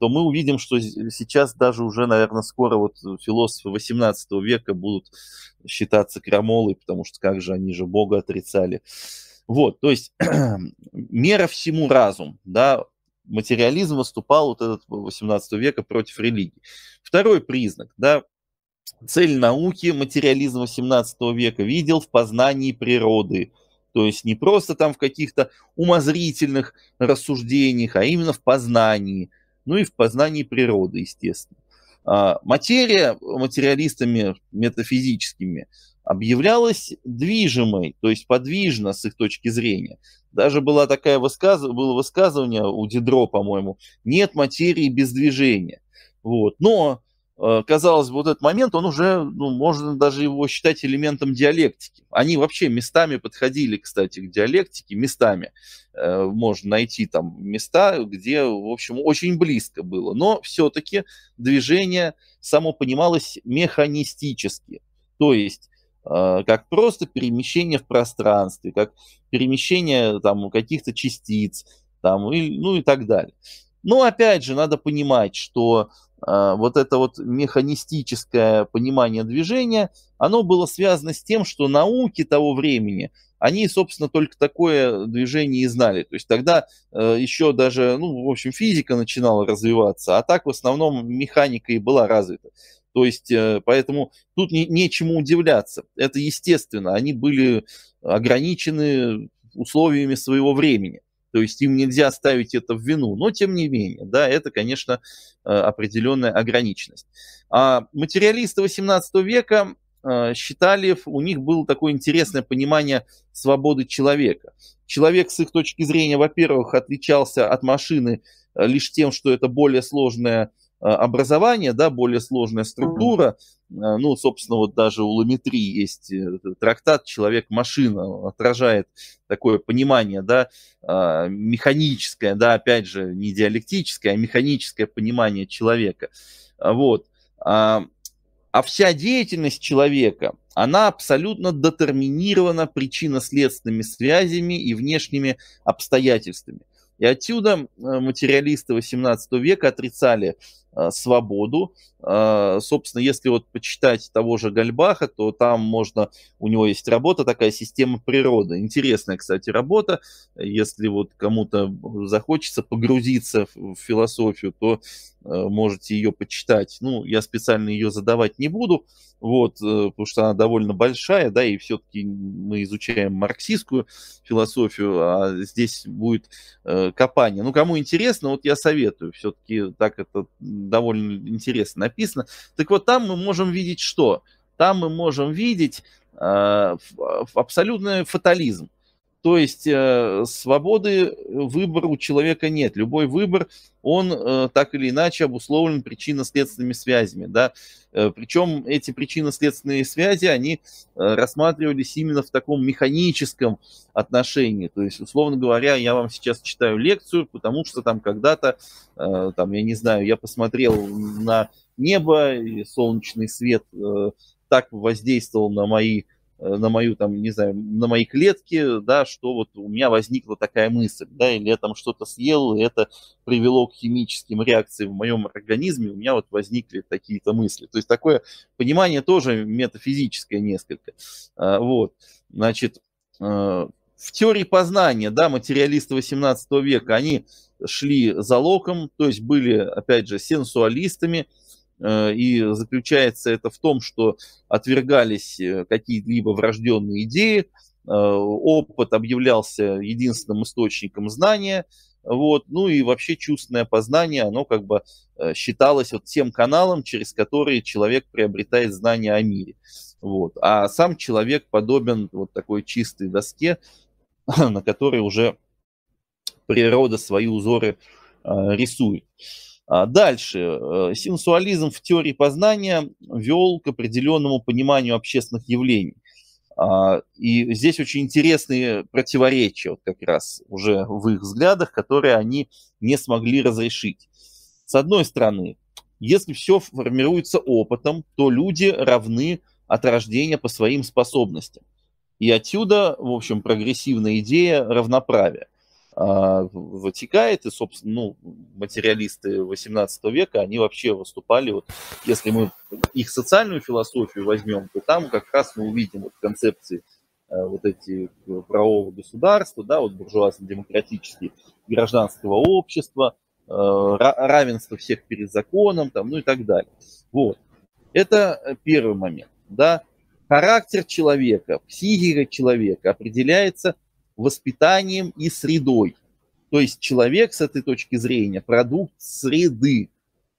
то мы увидим, что сейчас даже уже, наверное, скоро вот философы 18 века будут считаться крамолой, потому что как же они же Бога отрицали. Вот, то есть мера всему разум, да, материализм выступал вот этот 18 века против религии. Второй признак, да, Цель науки материализма 17 века видел в познании природы. То есть не просто там в каких-то умозрительных рассуждениях, а именно в познании. Ну и в познании природы, естественно. А материя материалистами метафизическими объявлялась движимой, то есть подвижна с их точки зрения. Даже было такое высказ... было высказывание у Дидро, по-моему, нет материи без движения. Вот. Но Э, казалось бы, вот этот момент, он уже, ну, можно даже его считать элементом диалектики. Они вообще местами подходили, кстати, к диалектике, местами. Э, можно найти там места, где, в общем, очень близко было. Но все-таки движение само понималось механистически. То есть э, как просто перемещение в пространстве, как перемещение там каких-то частиц, там, и, ну и так далее. Но опять же, надо понимать, что а, вот это вот механистическое понимание движения, оно было связано с тем, что науки того времени, они, собственно, только такое движение и знали. То есть тогда э, еще даже, ну, в общем, физика начинала развиваться, а так в основном механика и была развита. То есть, э, поэтому тут не, нечему удивляться. Это естественно, они были ограничены условиями своего времени. То есть им нельзя ставить это в вину, но тем не менее, да, это, конечно, э, определенная ограниченность. А материалисты 18 века э, считали, у них было такое интересное понимание свободы человека. Человек с их точки зрения, во-первых, отличался от машины э, лишь тем, что это более сложная Э, образование, да, более сложная структура. Э, ну, собственно, вот даже у Ламетри есть э, трактат «Человек-машина», отражает такое понимание, да, механическое, да, опять же, не диалектическое, а механическое понимание человека. Вот. А, а вся деятельность человека, она абсолютно детерминирована причинно-следственными связями и внешними обстоятельствами. И отсюда материалисты XVIII века отрицали Э, свободу. Э, собственно, если вот почитать того же Гальбаха, то там можно, у него есть работа такая «Система природы». Интересная, кстати, работа. Если вот кому-то захочется погрузиться в философию, то э, можете ее почитать. Ну, я специально ее задавать не буду, вот, потому что она довольно большая, да, и все-таки мы изучаем марксистскую философию, а здесь будет копание. Ну, кому интересно, вот я советую. Все-таки так это довольно интересно написано. Так вот, там мы можем видеть что? Там мы можем видеть э, абсолютный фатализм. То есть э, свободы э, выбора у человека нет. Любой выбор, он э, так или иначе обусловлен причинно-следственными связями. Да? Э, причем эти причинно-следственные связи, они э, рассматривались именно в таком механическом отношении. То есть, условно говоря, я вам сейчас читаю лекцию, потому что там когда-то, э, там, я не знаю, я посмотрел на небо, и солнечный свет э, так воздействовал на мои Э, на мою, там, не знаю, на мои клетки, да, что вот у меня возникла такая мысль, да, или я там что-то съел, и это привело к химическим реакциям в моем организме, у меня вот возникли такие-то мысли. То есть такое понимание тоже метафизическое несколько. А, вот, значит, э, в теории познания, да, материалисты 18 века, они шли за локом, то есть были, опять же, сенсуалистами, Э, и заключается это в том, что отвергались э, какие-либо врожденные идеи, э, опыт объявлялся единственным источником знания, вот, ну и вообще чувственное познание, оно как бы считалось вот тем каналом, через который человек приобретает знания о мире. Вот. А сам человек подобен вот такой чистой доске, на которой уже природа свои узоры рисует. А дальше. Э, сенсуализм в теории познания вел к определенному пониманию общественных явлений. А, и здесь очень интересные противоречия вот как раз уже в их взглядах, которые они не смогли разрешить. С одной стороны, если все формируется опытом, то люди равны от рождения по своим способностям. И отсюда, в общем, прогрессивная идея равноправия – а, вытекает, и, собственно, ну, материалисты 18 века, они вообще выступали, вот, если мы их социальную философию возьмем, то там как раз мы увидим вот концепции а, вот эти э, правового государства, да, вот буржуазно-демократические, гражданского общества, э, равенство всех перед законом, там, ну и так далее. Вот. Это э, первый момент, да. Характер человека, психика человека определяется – воспитанием и средой. То есть человек с этой точки зрения продукт среды.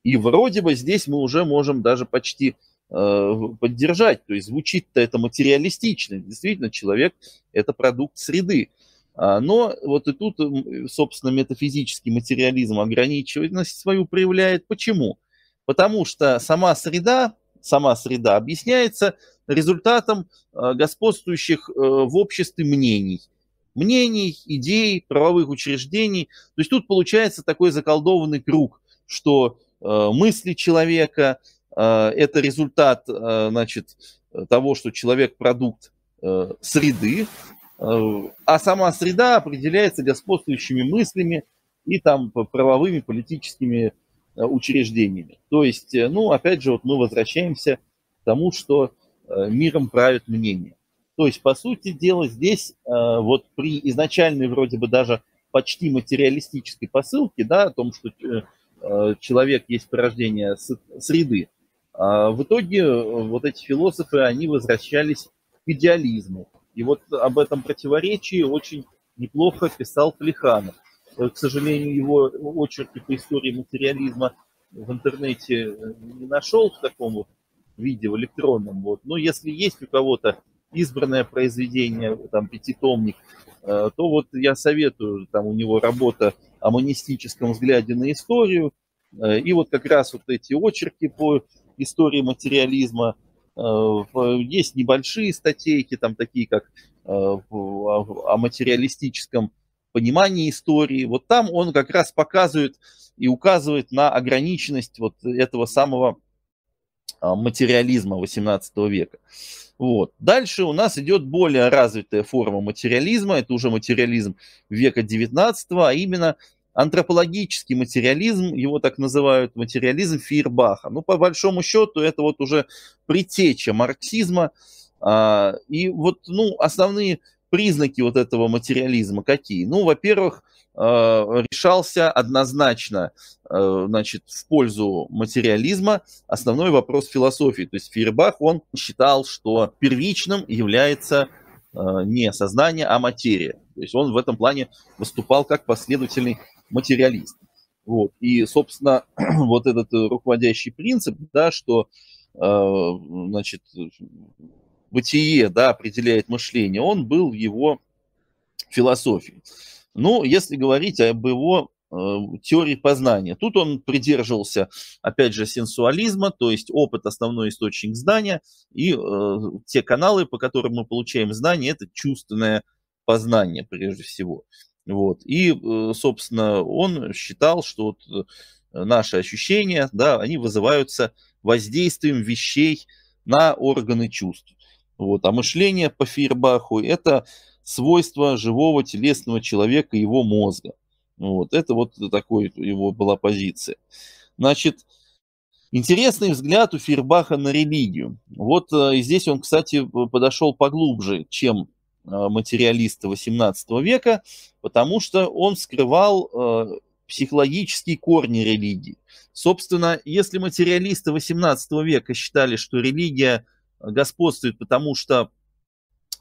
И вроде бы здесь мы уже можем даже почти э, поддержать. То есть звучит-то это материалистично. Действительно, человек – это продукт среды. А, но вот и тут, собственно, метафизический материализм ограниченность свою проявляет. Почему? Потому что сама среда, сама среда объясняется результатом э, господствующих э, в обществе мнений мнений, идей, правовых учреждений. То есть тут получается такой заколдованный круг, что э, мысли человека э, это результат э, значит, того, что человек продукт э, среды, э, а сама среда определяется господствующими мыслями и там правовыми политическими э, учреждениями. То есть, э, ну, опять же, вот мы возвращаемся к тому, что э, миром правят мнения. То есть, по сути дела, здесь э, вот при изначальной вроде бы даже почти материалистической посылке, да, о том, что э, э человек есть порождение среды, э, в итоге э, вот эти философы, они возвращались к идеализму. И вот об этом противоречии очень неплохо писал Плеханов. Э, к сожалению, его очерки по истории материализма в интернете не нашел в таком вот виде, в электронном. Вот. Но если есть у кого-то избранное произведение, там, пятитомник, э, то вот я советую, там у него работа о монистическом взгляде на историю, э, и вот как раз вот эти очерки по истории материализма, э, есть небольшие статейки, там такие как о материалистическом понимании истории. Вот там он как раз показывает и указывает на ограниченность вот этого самого а, материализма 18 века. Вот. Дальше у нас идет более развитая форма материализма, это уже материализм века 19, а именно антропологический материализм, его так называют материализм Фейербаха. Ну, по большому счету, это вот уже притеча марксизма. А, и вот, ну, основные признаки вот этого материализма какие? Ну, во-первых, Э, решался однозначно э, значит, в пользу материализма основной вопрос философии. То есть Фейербах, он считал, что первичным является э, не сознание, а материя. То есть он в этом плане выступал как последовательный материалист. Вот. И, собственно, вот этот руководящий принцип, да, что значит, бытие да, определяет мышление, он был его философией. Ну, если говорить об его э, теории познания. Тут он придерживался, опять же, сенсуализма, то есть опыт – основной источник знания, и э, те каналы, по которым мы получаем знания, это чувственное познание прежде всего. Вот. И, э, собственно, он считал, что вот э, наши ощущения, да, они вызываются воздействием вещей на органы чувств. Вот. А мышление по Фейербаху – это э, свойства живого телесного человека, его мозга. Вот, это вот такой его была позиция. Значит, интересный взгляд у Фейербаха на религию. Вот э, и здесь он, кстати, подошел поглубже, чем э, материалисты XVIII века, потому что он скрывал э, психологические корни религии. Собственно, если материалисты XVIII века считали, что религия господствует, потому что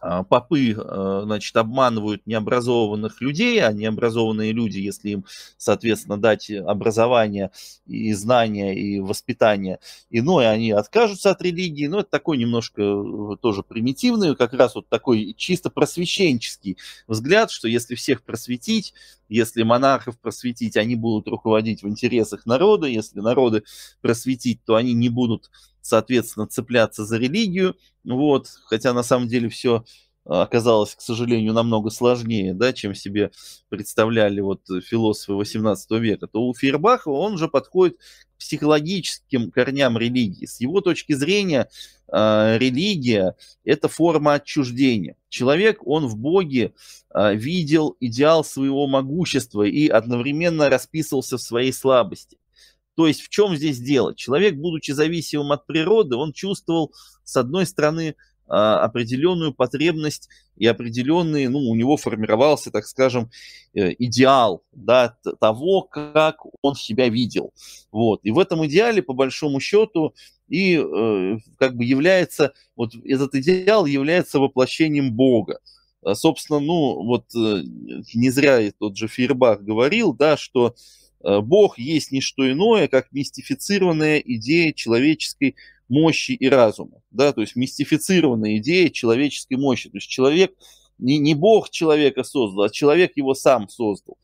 а, попы, а, значит, обманывают необразованных людей, а необразованные люди, если им, соответственно, дать образование и знания и воспитание иное, они откажутся от религии, но ну, это такой немножко э, тоже примитивный, как раз вот такой чисто просвещенческий взгляд, что если всех просветить, если монархов просветить, они будут руководить в интересах народа, если народы просветить, то они не будут соответственно, цепляться за религию, вот, хотя на самом деле все а, оказалось, к сожалению, намного сложнее, да, чем себе представляли вот философы 18 века, то у Фейербаха он уже подходит к психологическим корням религии. С его точки зрения а, религия – это форма отчуждения. Человек, он в Боге а, видел идеал своего могущества и одновременно расписывался в своей слабости. То есть в чем здесь дело? Человек, будучи зависимым от природы, он чувствовал, с одной стороны, а, определенную потребность и определенный, ну, у него формировался, так скажем, э, идеал, да, того, как он себя видел. Вот. И в этом идеале, по большому счету, и э, как бы является, вот этот идеал является воплощением Бога. А, собственно, ну, вот э, не зря тот же Фейербах говорил, да, что Э, Бог есть не что иное, как мистифицированная идея человеческой мощи и разума. Да? То есть мистифицированная идея человеческой мощи. То есть человек, не, не Бог человека создал, а человек его сам создал.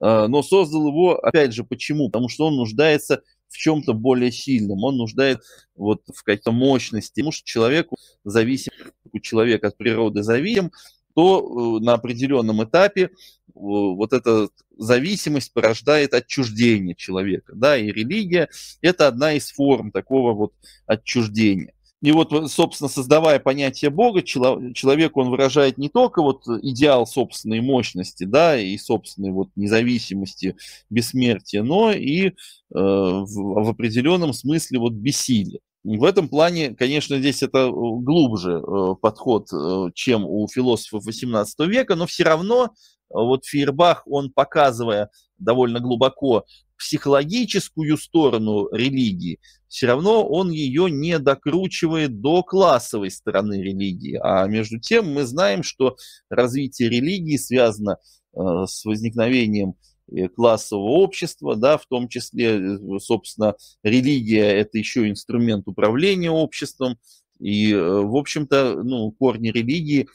Э, но создал его, опять же, почему? Потому что он нуждается в чем-то более сильном, он нуждает вот в какой-то мощности. Потому что человеку зависим, у человека от природы зависим, то э, на определенном этапе вот эта зависимость порождает отчуждение человека, да, и религия – это одна из форм такого вот отчуждения. И вот, собственно, создавая понятие Бога, человек, он выражает не только вот идеал собственной мощности, да, и собственной вот независимости, бессмертия, но и э, в, в определенном смысле вот бессилие. В этом плане, конечно, здесь это э, глубже э, подход, э, чем у философов XVIII века, но все равно вот Фейербах, он показывая довольно глубоко психологическую сторону религии, все равно он ее не докручивает до классовой стороны религии. А между тем мы знаем, что развитие религии связано с возникновением Э, классового общества, да, в том числе, э, собственно, религия – это еще инструмент управления обществом, и, э, в общем-то, ну, корни религии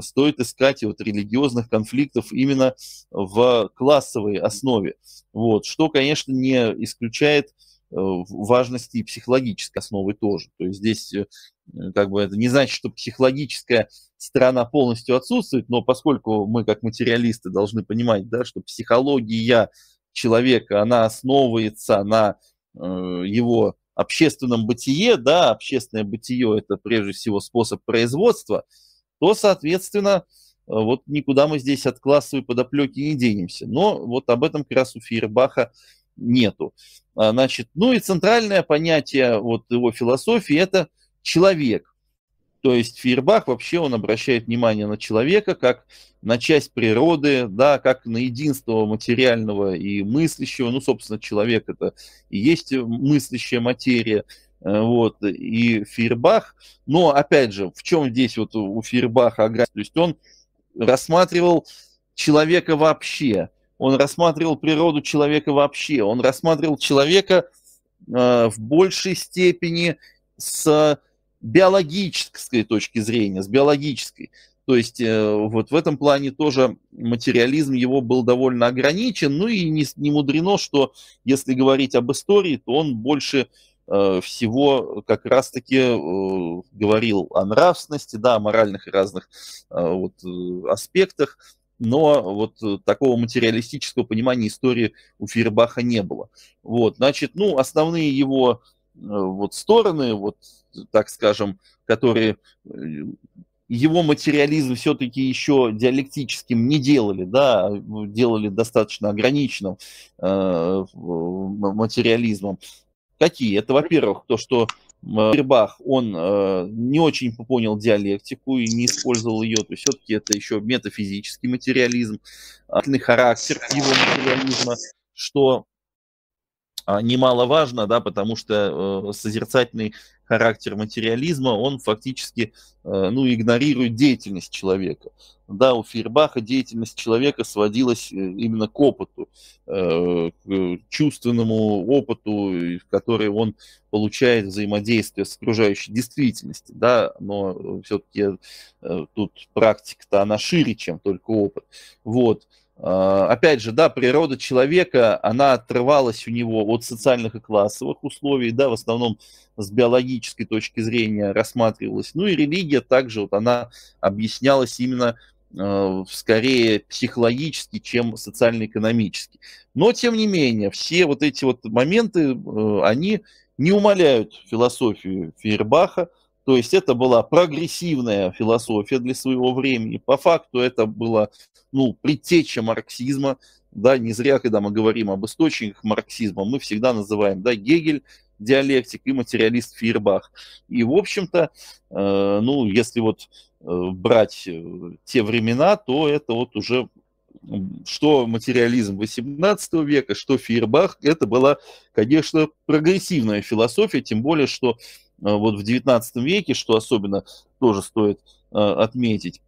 стоит искать вот религиозных конфликтов именно в классовой основе. Вот, что, конечно, не исключает Э, важности и психологической основы тоже. То есть здесь э, э, как бы это не значит, что психологическая сторона полностью отсутствует, но поскольку мы как материалисты должны понимать, да, что психология человека, она основывается на его общественном бытие, да, общественное бытие – это прежде всего способ производства, то, соответственно, вот никуда мы здесь от классовой подоплеки не денемся. Но вот об этом как раз у Фейербаха нету. А, значит, ну и центральное понятие вот его философии – это человек. То есть Фейербах вообще он обращает внимание на человека как на часть природы, да, как на единство материального и мыслящего. Ну, собственно, человек это и есть мыслящая материя. Э, вот, и Фейербах, но опять же, в чем здесь вот у Фейербаха агресс? То есть он рассматривал человека вообще, он рассматривал природу человека вообще, он рассматривал человека э, в большей степени с биологической точки зрения, с биологической. То есть э, вот в этом плане тоже материализм его был довольно ограничен, ну и не, не мудрено, что если говорить об истории, то он больше э, всего как раз-таки э, говорил о нравственности, да, о моральных и разных э, вот, аспектах, но вот э, такого материалистического понимания истории у Фейербаха не было. Вот, значит, ну, основные его э, вот стороны, вот, так скажем, которые э, его материализм все-таки еще диалектическим не делали, да, а делали достаточно ограниченным э, материализмом. Какие? Это, во-первых, то, что Гербах, он э, не очень понял диалектику и не использовал ее, то есть все-таки это еще метафизический материализм, характер его материализма, что а, немаловажно, да, потому что э, созерцательный характер материализма, он фактически э, ну, игнорирует деятельность человека. Да, у Фейербаха деятельность человека сводилась э, именно к опыту, э, к чувственному опыту, который он получает взаимодействие с окружающей действительностью. Да, но все-таки тут практика-то она шире, чем только опыт. Вот. А, опять же, да, природа человека, она отрывалась у него от социальных и классовых условий, да, в основном с биологической точки зрения рассматривалась. Ну и религия также, вот она объяснялась именно э, скорее психологически, чем социально-экономически. Но, тем не менее, все вот эти вот моменты, э, они не умаляют философию Фейербаха, то есть это была прогрессивная философия для своего времени. По факту это было ну, предтеча марксизма. Да, не зря, когда мы говорим об источниках марксизма, мы всегда называем да, Гегель диалектик и материалист Фирбах. И, в общем-то, э, ну, если вот э, брать э, те времена, то это вот уже что материализм 18 века, что Фирбах, это была, конечно, прогрессивная философия, тем более, что Э, вот в 19 веке, что особенно тоже стоит э, отметить,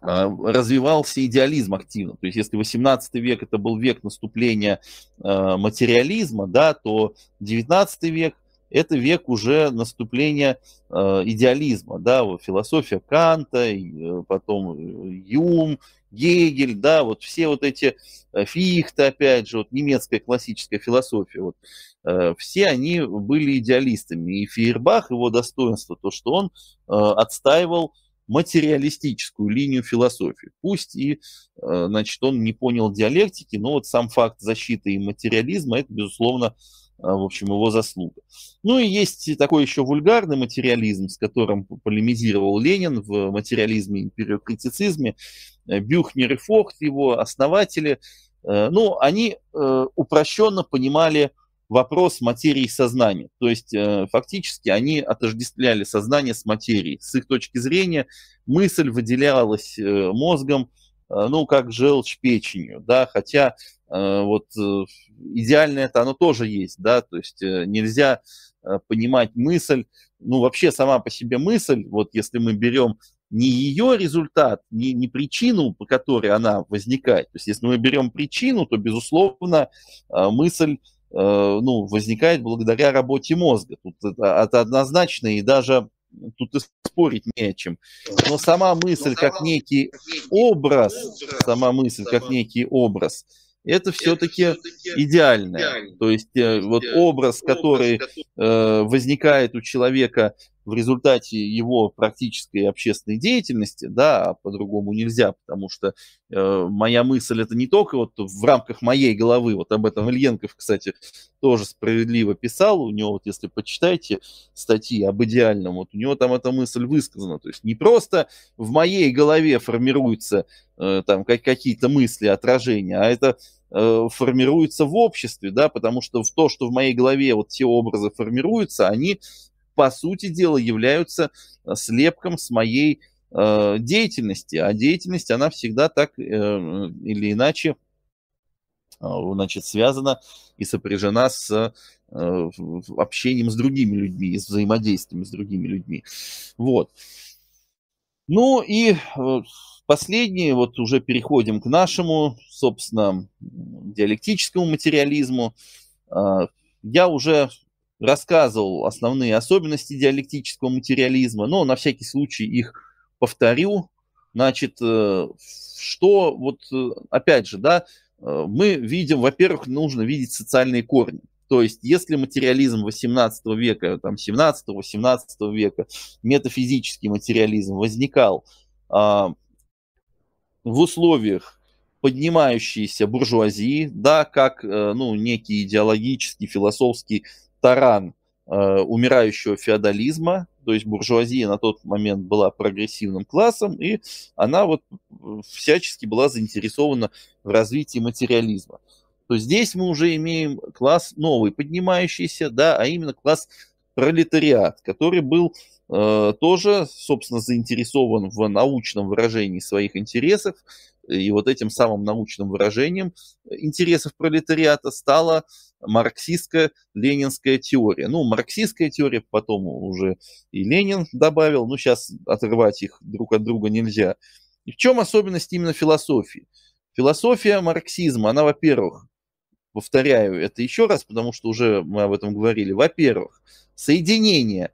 э, развивался идеализм активно. То есть, если 18 век это был век наступления материализма, да, то 19 век это век уже наступления э, идеализма, да, вот философия Канта, и, э, потом э, Юм, Гегель, да, вот все вот эти э, Фихты, опять же, вот немецкая классическая философия, вот, э, все они были идеалистами. И Фейербах, его достоинство, то, что он э, отстаивал материалистическую линию философии. Пусть и, значит, он не понял диалектики, но вот сам факт защиты и материализма, это, безусловно, а, в общем, его заслуга. Ну и есть такой еще вульгарный материализм, с которым полемизировал Ленин в материализме и империокритицизме. Э, Бюхнер и Фохт, его основатели, э, ну, они э, упрощенно понимали вопрос материи сознания. То есть фактически они отождествляли сознание с материей. С их точки зрения мысль выделялась мозгом, ну, как желчь печенью, да, хотя Э, вот э, идеальное это оно тоже есть, да, то есть э, нельзя понимать мысль, ну вообще сама по себе мысль, вот если мы берем не ее результат, не, не причину, по которой она возникает, то есть если мы берем причину, то, безусловно, мысль ну, возникает благодаря работе мозга. Тут это, это однозначно, и даже тут и спорить не о чем. Но сама ну, мысль как некий образ, сама мысль как некий образ – это все-таки идеальное. То есть э, вот образ, образ который э, возникает у человека в результате его практической общественной деятельности, да, а по-другому нельзя, потому что э, моя мысль это не только вот в рамках моей головы, вот об этом Ильенков, кстати, тоже справедливо писал, у него вот если почитаете статьи об идеальном, вот у него там эта мысль высказана, то есть не просто в моей голове формируются э, там как, какие-то мысли, отражения, а это э, формируется в обществе, да, потому что в то, что в моей голове вот те образы формируются, они по сути дела, являются э, слепком с моей э, деятельности. А деятельность, она всегда так э, или иначе э, значит, связана и сопряжена с э, общением с другими людьми, с взаимодействием с другими людьми. Вот. Ну и э, последнее, вот уже переходим к нашему, собственно, диалектическому материализму. Э, я уже рассказывал основные особенности диалектического материализма, но на всякий случай их повторю. Значит, э, что вот, э, опять же, да, э, мы видим, во-первых, нужно видеть социальные корни. То есть, если материализм 18 века, там, 17-18 века, метафизический материализм возникал а, в условиях поднимающейся буржуазии, да, как ну, некий идеологический, философский таран э, умирающего феодализма, то есть буржуазия на тот момент была прогрессивным классом, и она вот э, всячески была заинтересована в развитии материализма. То здесь мы уже имеем класс новый, поднимающийся, да, а именно класс пролетариат, который был э, тоже, собственно, заинтересован в научном выражении своих интересов, и вот этим самым научным выражением интересов пролетариата стало марксистско-ленинская теория. Ну, марксистская теория, потом уже и Ленин добавил, ну, сейчас отрывать их друг от друга нельзя. И в чем особенность именно философии? Философия марксизма, она, во-первых, повторяю это еще раз, потому что уже мы об этом говорили, во-первых, соединение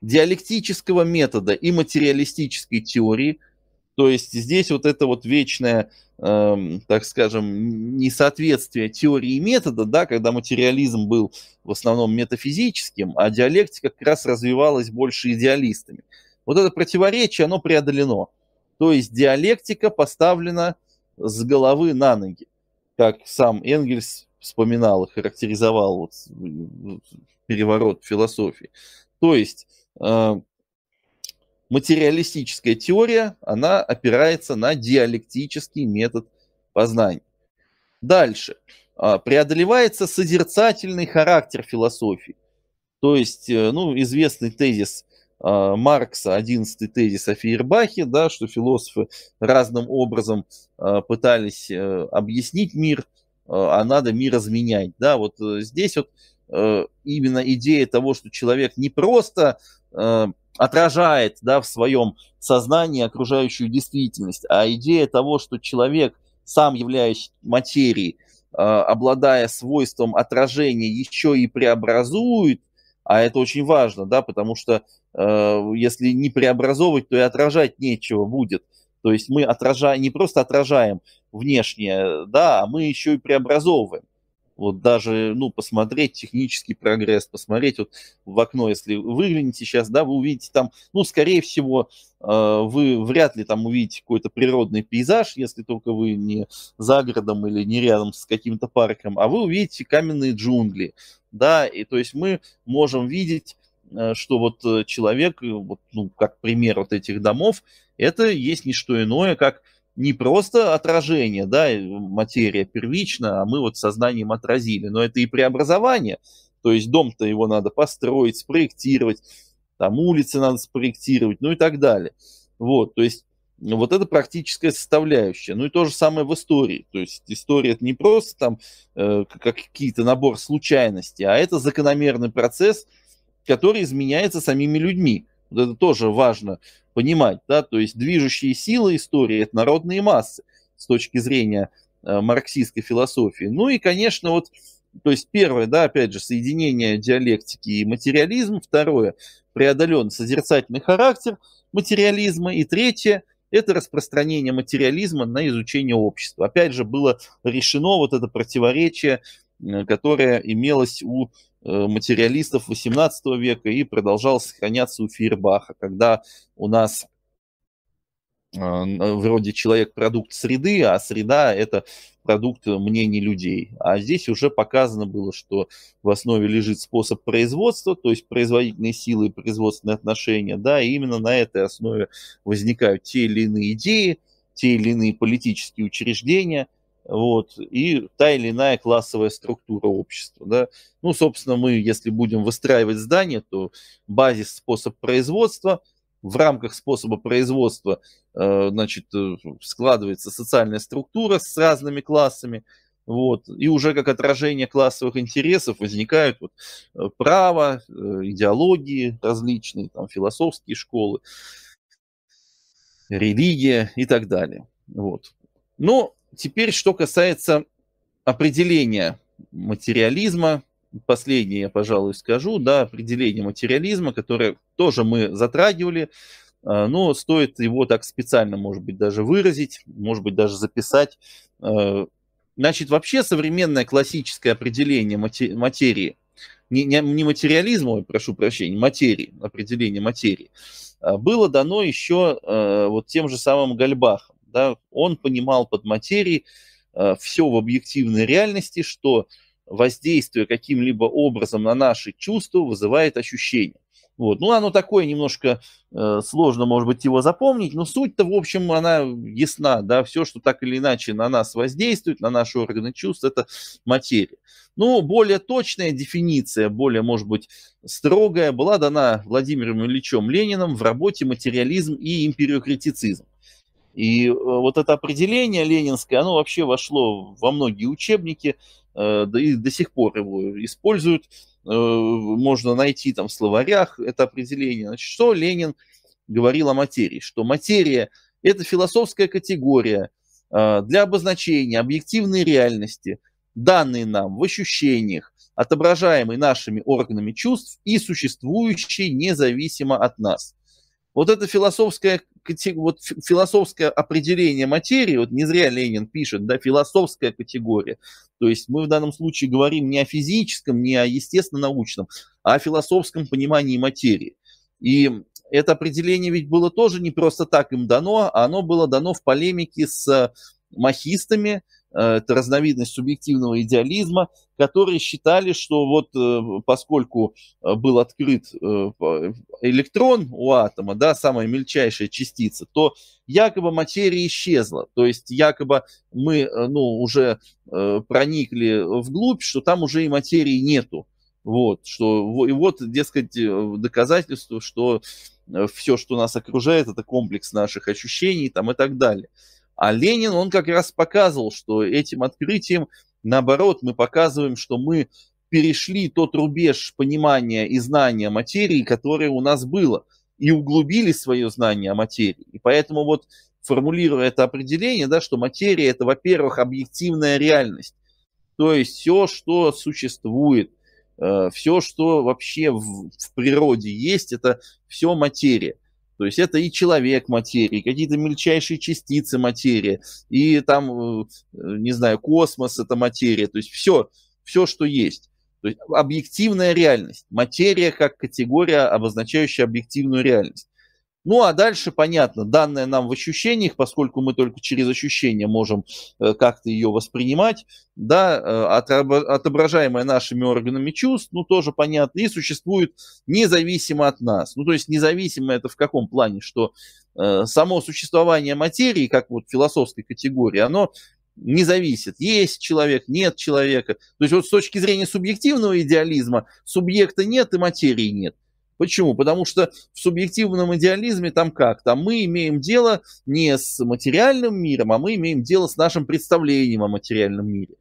диалектического метода и материалистической теории – то есть здесь вот это вот вечное, эм, так скажем, несоответствие теории и метода, да, когда материализм был в основном метафизическим, а диалектика как раз развивалась больше идеалистами. Вот это противоречие, оно преодолено. То есть диалектика поставлена с головы на ноги, как сам Энгельс вспоминал и характеризовал вот переворот философии. То есть э, материалистическая теория, она опирается на диалектический метод познания. Дальше. А, преодолевается созерцательный характер философии. То есть, э, ну, известный тезис а, Маркса, 11 тезис о Фейербахе, да, что философы разным образом а, пытались э, объяснить мир, а надо мир изменять. Да, вот э, здесь вот именно идея того, что человек не просто отражает да, в своем сознании окружающую действительность. А идея того, что человек, сам являясь материей, а, обладая свойством отражения, еще и преобразует, а это очень важно, да, потому что э, если не преобразовывать, то и отражать нечего будет. То есть мы отража не просто отражаем внешнее, да, а мы еще и преобразовываем. Вот даже, ну, посмотреть технический прогресс, посмотреть вот в окно, если выглянете сейчас, да, вы увидите там, ну, скорее всего, э, вы вряд ли там увидите какой-то природный пейзаж, если только вы не за городом или не рядом с каким-то парком, а вы увидите каменные джунгли, да, и то есть мы можем видеть э, что вот э, человек, вот, ну, как пример вот этих домов, это есть не что иное, как не просто отражение, да, материя первична, а мы вот сознанием отразили, но это и преобразование. То есть дом-то его надо построить, спроектировать, там улицы надо спроектировать, ну и так далее. Вот, то есть ну, вот это практическая составляющая. Ну и то же самое в истории. То есть история это не просто там э, какие-то набор случайностей, а это закономерный процесс, который изменяется самими людьми. Вот это тоже важно понимать, да, то есть движущие силы истории – это народные массы с точки зрения э, марксистской философии. Ну и, конечно, вот, то есть первое, да, опять же, соединение диалектики и материализм, второе – преодолен созерцательный характер материализма, и третье – это распространение материализма на изучение общества. Опять же, было решено вот это противоречие, э, которое имелось у Э, материалистов XVIII века и продолжал сохраняться у Фейербаха, когда у нас э, э, вроде человек продукт среды, а среда это продукт мнений людей. А здесь уже показано было, что в основе лежит способ производства, то есть производительные силы и производственные отношения, да, и именно на этой основе возникают те или иные идеи, те или иные политические учреждения, вот, и та или иная классовая структура общества. Да. Ну, собственно, мы, если будем выстраивать здание, то базис способ производства, в рамках способа производства э, значит, э, складывается социальная структура с разными классами, вот, и уже как отражение классовых интересов возникают вот э, право, идеологии различные, там, философские школы, религия и так далее. Вот. Но Теперь, что касается определения материализма, последнее я, пожалуй, скажу, да, определение материализма, которое тоже мы затрагивали, а, но стоит его так специально, может быть, даже выразить, может быть, даже записать. А, значит, вообще современное классическое определение материи, не, материализма, прошу прощения, материи, определение материи, а, было дано еще вот тем же самым Гальбахом да, он понимал под материей э, все в объективной реальности, что воздействие каким-либо образом на наши чувства вызывает ощущение. Вот. Ну, оно такое немножко э, сложно, может быть, его запомнить, но суть-то, в общем, она ясна, да, все, что так или иначе на нас воздействует, на наши органы чувств, это материя. Ну, более точная дефиниция, более, может быть, строгая, была дана Владимиром Ильичем Лениным в работе «Материализм и империокритицизм». И э, вот это определение ленинское, оно вообще вошло во многие учебники, э, да и до сих пор его используют. Э, можно найти там в словарях это определение. Значит, что Ленин говорил о материи? Что материя – это философская категория а, для обозначения объективной реальности, данной нам в ощущениях, отображаемой нашими органами чувств и существующей независимо от нас – вот это философское, вот философское определение материи, вот не зря Ленин пишет, да, философская категория. То есть мы в данном случае говорим не о физическом, не о естественно-научном, а о философском понимании материи. И это определение ведь было тоже не просто так им дано, а оно было дано в полемике с махистами, Э, это разновидность субъективного идеализма, которые считали, что вот э, поскольку э, был открыт электрон у атома, да, самая мельчайшая частица, то якобы материя исчезла. То есть якобы мы ну, уже проникли вглубь, что там уже и материи нету. Вот, что, и вот, дескать, доказательство, что все, что нас окружает, это комплекс наших ощущений там, и так далее. А Ленин, он как раз показывал, что этим открытием, наоборот, мы показываем, что мы перешли тот рубеж понимания и знания материи, которое у нас было, и углубили свое знание о материи. И поэтому вот формулируя это определение, да, что материя – это, во-первых, объективная реальность, то есть все, что существует, э, все, что вообще в, в природе есть, это все материя. То есть это и человек материи, какие-то мельчайшие частицы материи, и там, э, э, не знаю, космос это материя, то есть все, все, что есть. То есть объективная реальность, материя как категория, обозначающая объективную реальность. Ну а дальше понятно, данные нам в ощущениях, поскольку мы только через ощущения можем э, как-то ее воспринимать, да, э, отображаемая нашими органами чувств, ну тоже понятно, и существует независимо от нас. Ну то есть независимо это в каком плане, что э, само существование материи, как вот философской категории, оно не зависит, есть человек, нет человека. То есть вот с точки зрения субъективного идеализма субъекта нет и материи нет. Почему? Потому что в субъективном идеализме там как? Там мы имеем дело не с материальным миром, а мы имеем дело с нашим представлением о материальном мире.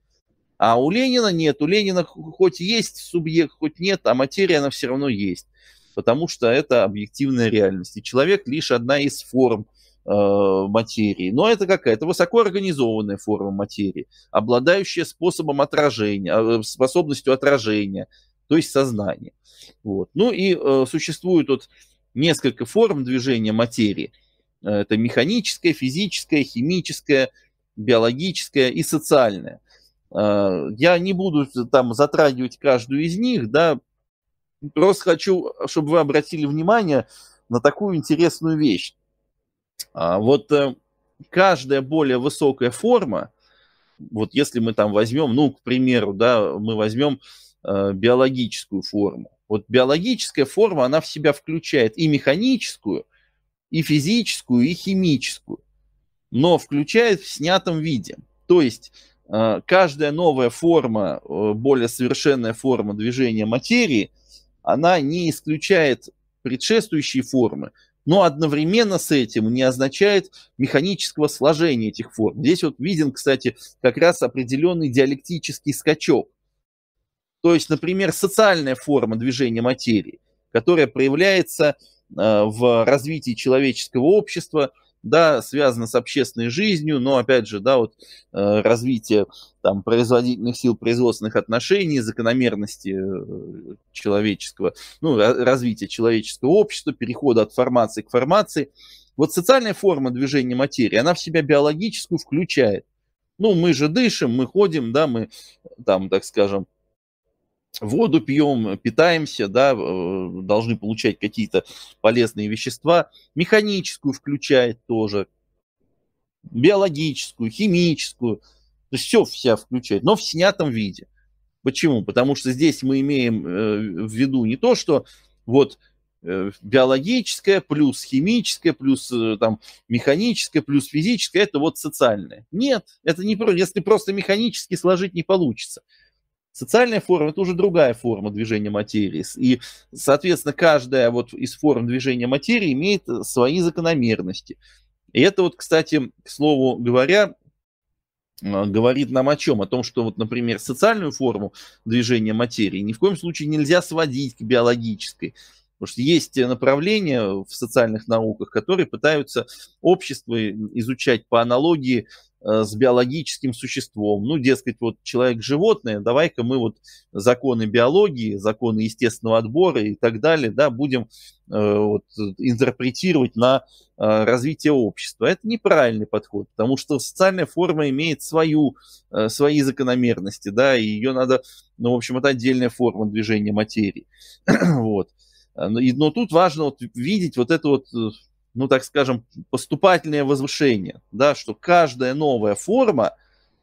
А у Ленина нет. У Ленина хоть есть субъект, хоть нет, а материя она все равно есть. Потому что это объективная реальность. И человек лишь одна из форм э, материи. Но это какая? Это высокоорганизованная форма материи, обладающая способом отражения, э, способностью отражения, то есть сознание. Вот. Ну и э, существует вот несколько форм движения материи. Э, это механическая, физическая, химическая, биологическая и социальная. Э, я не буду там затрагивать каждую из них, да, просто хочу, чтобы вы обратили внимание на такую интересную вещь. А, вот э, каждая более высокая форма, вот если мы там возьмем, ну, к примеру, да, мы возьмем э, биологическую форму. Вот биологическая форма, она в себя включает и механическую, и физическую, и химическую, но включает в снятом виде. То есть э, каждая новая форма, э, более совершенная форма движения материи, она не исключает предшествующие формы, но одновременно с этим не означает механического сложения этих форм. Здесь вот виден, кстати, как раз определенный диалектический скачок то есть, например, социальная форма движения материи, которая проявляется э, в развитии человеческого общества, да, связано с общественной жизнью, но опять же, да, вот э, развитие там производительных сил, производственных отношений, закономерности э, человеческого, ну, развитие человеческого общества, перехода от формации к формации. Вот социальная форма движения материи, она в себя биологическую включает. Ну, мы же дышим, мы ходим, да, мы там, так скажем, воду пьем, питаемся, да, э, должны получать какие-то полезные вещества. Механическую включает тоже, биологическую, химическую. То есть все вся включает, но в снятом виде. Почему? Потому что здесь мы имеем э, в виду не то, что вот э, биологическое, плюс химическое, плюс там, механическое, плюс физическое, это вот социальное. Нет, это не просто, если просто механически сложить не получится. Социальная форма – это уже другая форма движения материи. И, соответственно, каждая вот из форм движения материи имеет э, свои закономерности. И это вот, кстати, к слову говоря, э, говорит нам о чем? О том, что, вот, например, социальную форму движения материи ни в коем случае нельзя сводить к биологической. Потому что есть э, направления в социальных науках, которые пытаются общество изучать по аналогии Э, с биологическим существом. Ну, дескать, вот человек-животное, давай-ка мы вот законы биологии, законы естественного отбора и так далее, да, будем э, вот, интерпретировать на э, развитие общества. Это неправильный подход, потому что социальная форма имеет свою, э, свои закономерности, да, и ее надо, ну, в общем, это отдельная форма движения материи. вот. Э, но, но тут важно вот видеть вот это вот э, ну, так скажем, поступательное возвышение, да, что каждая новая форма,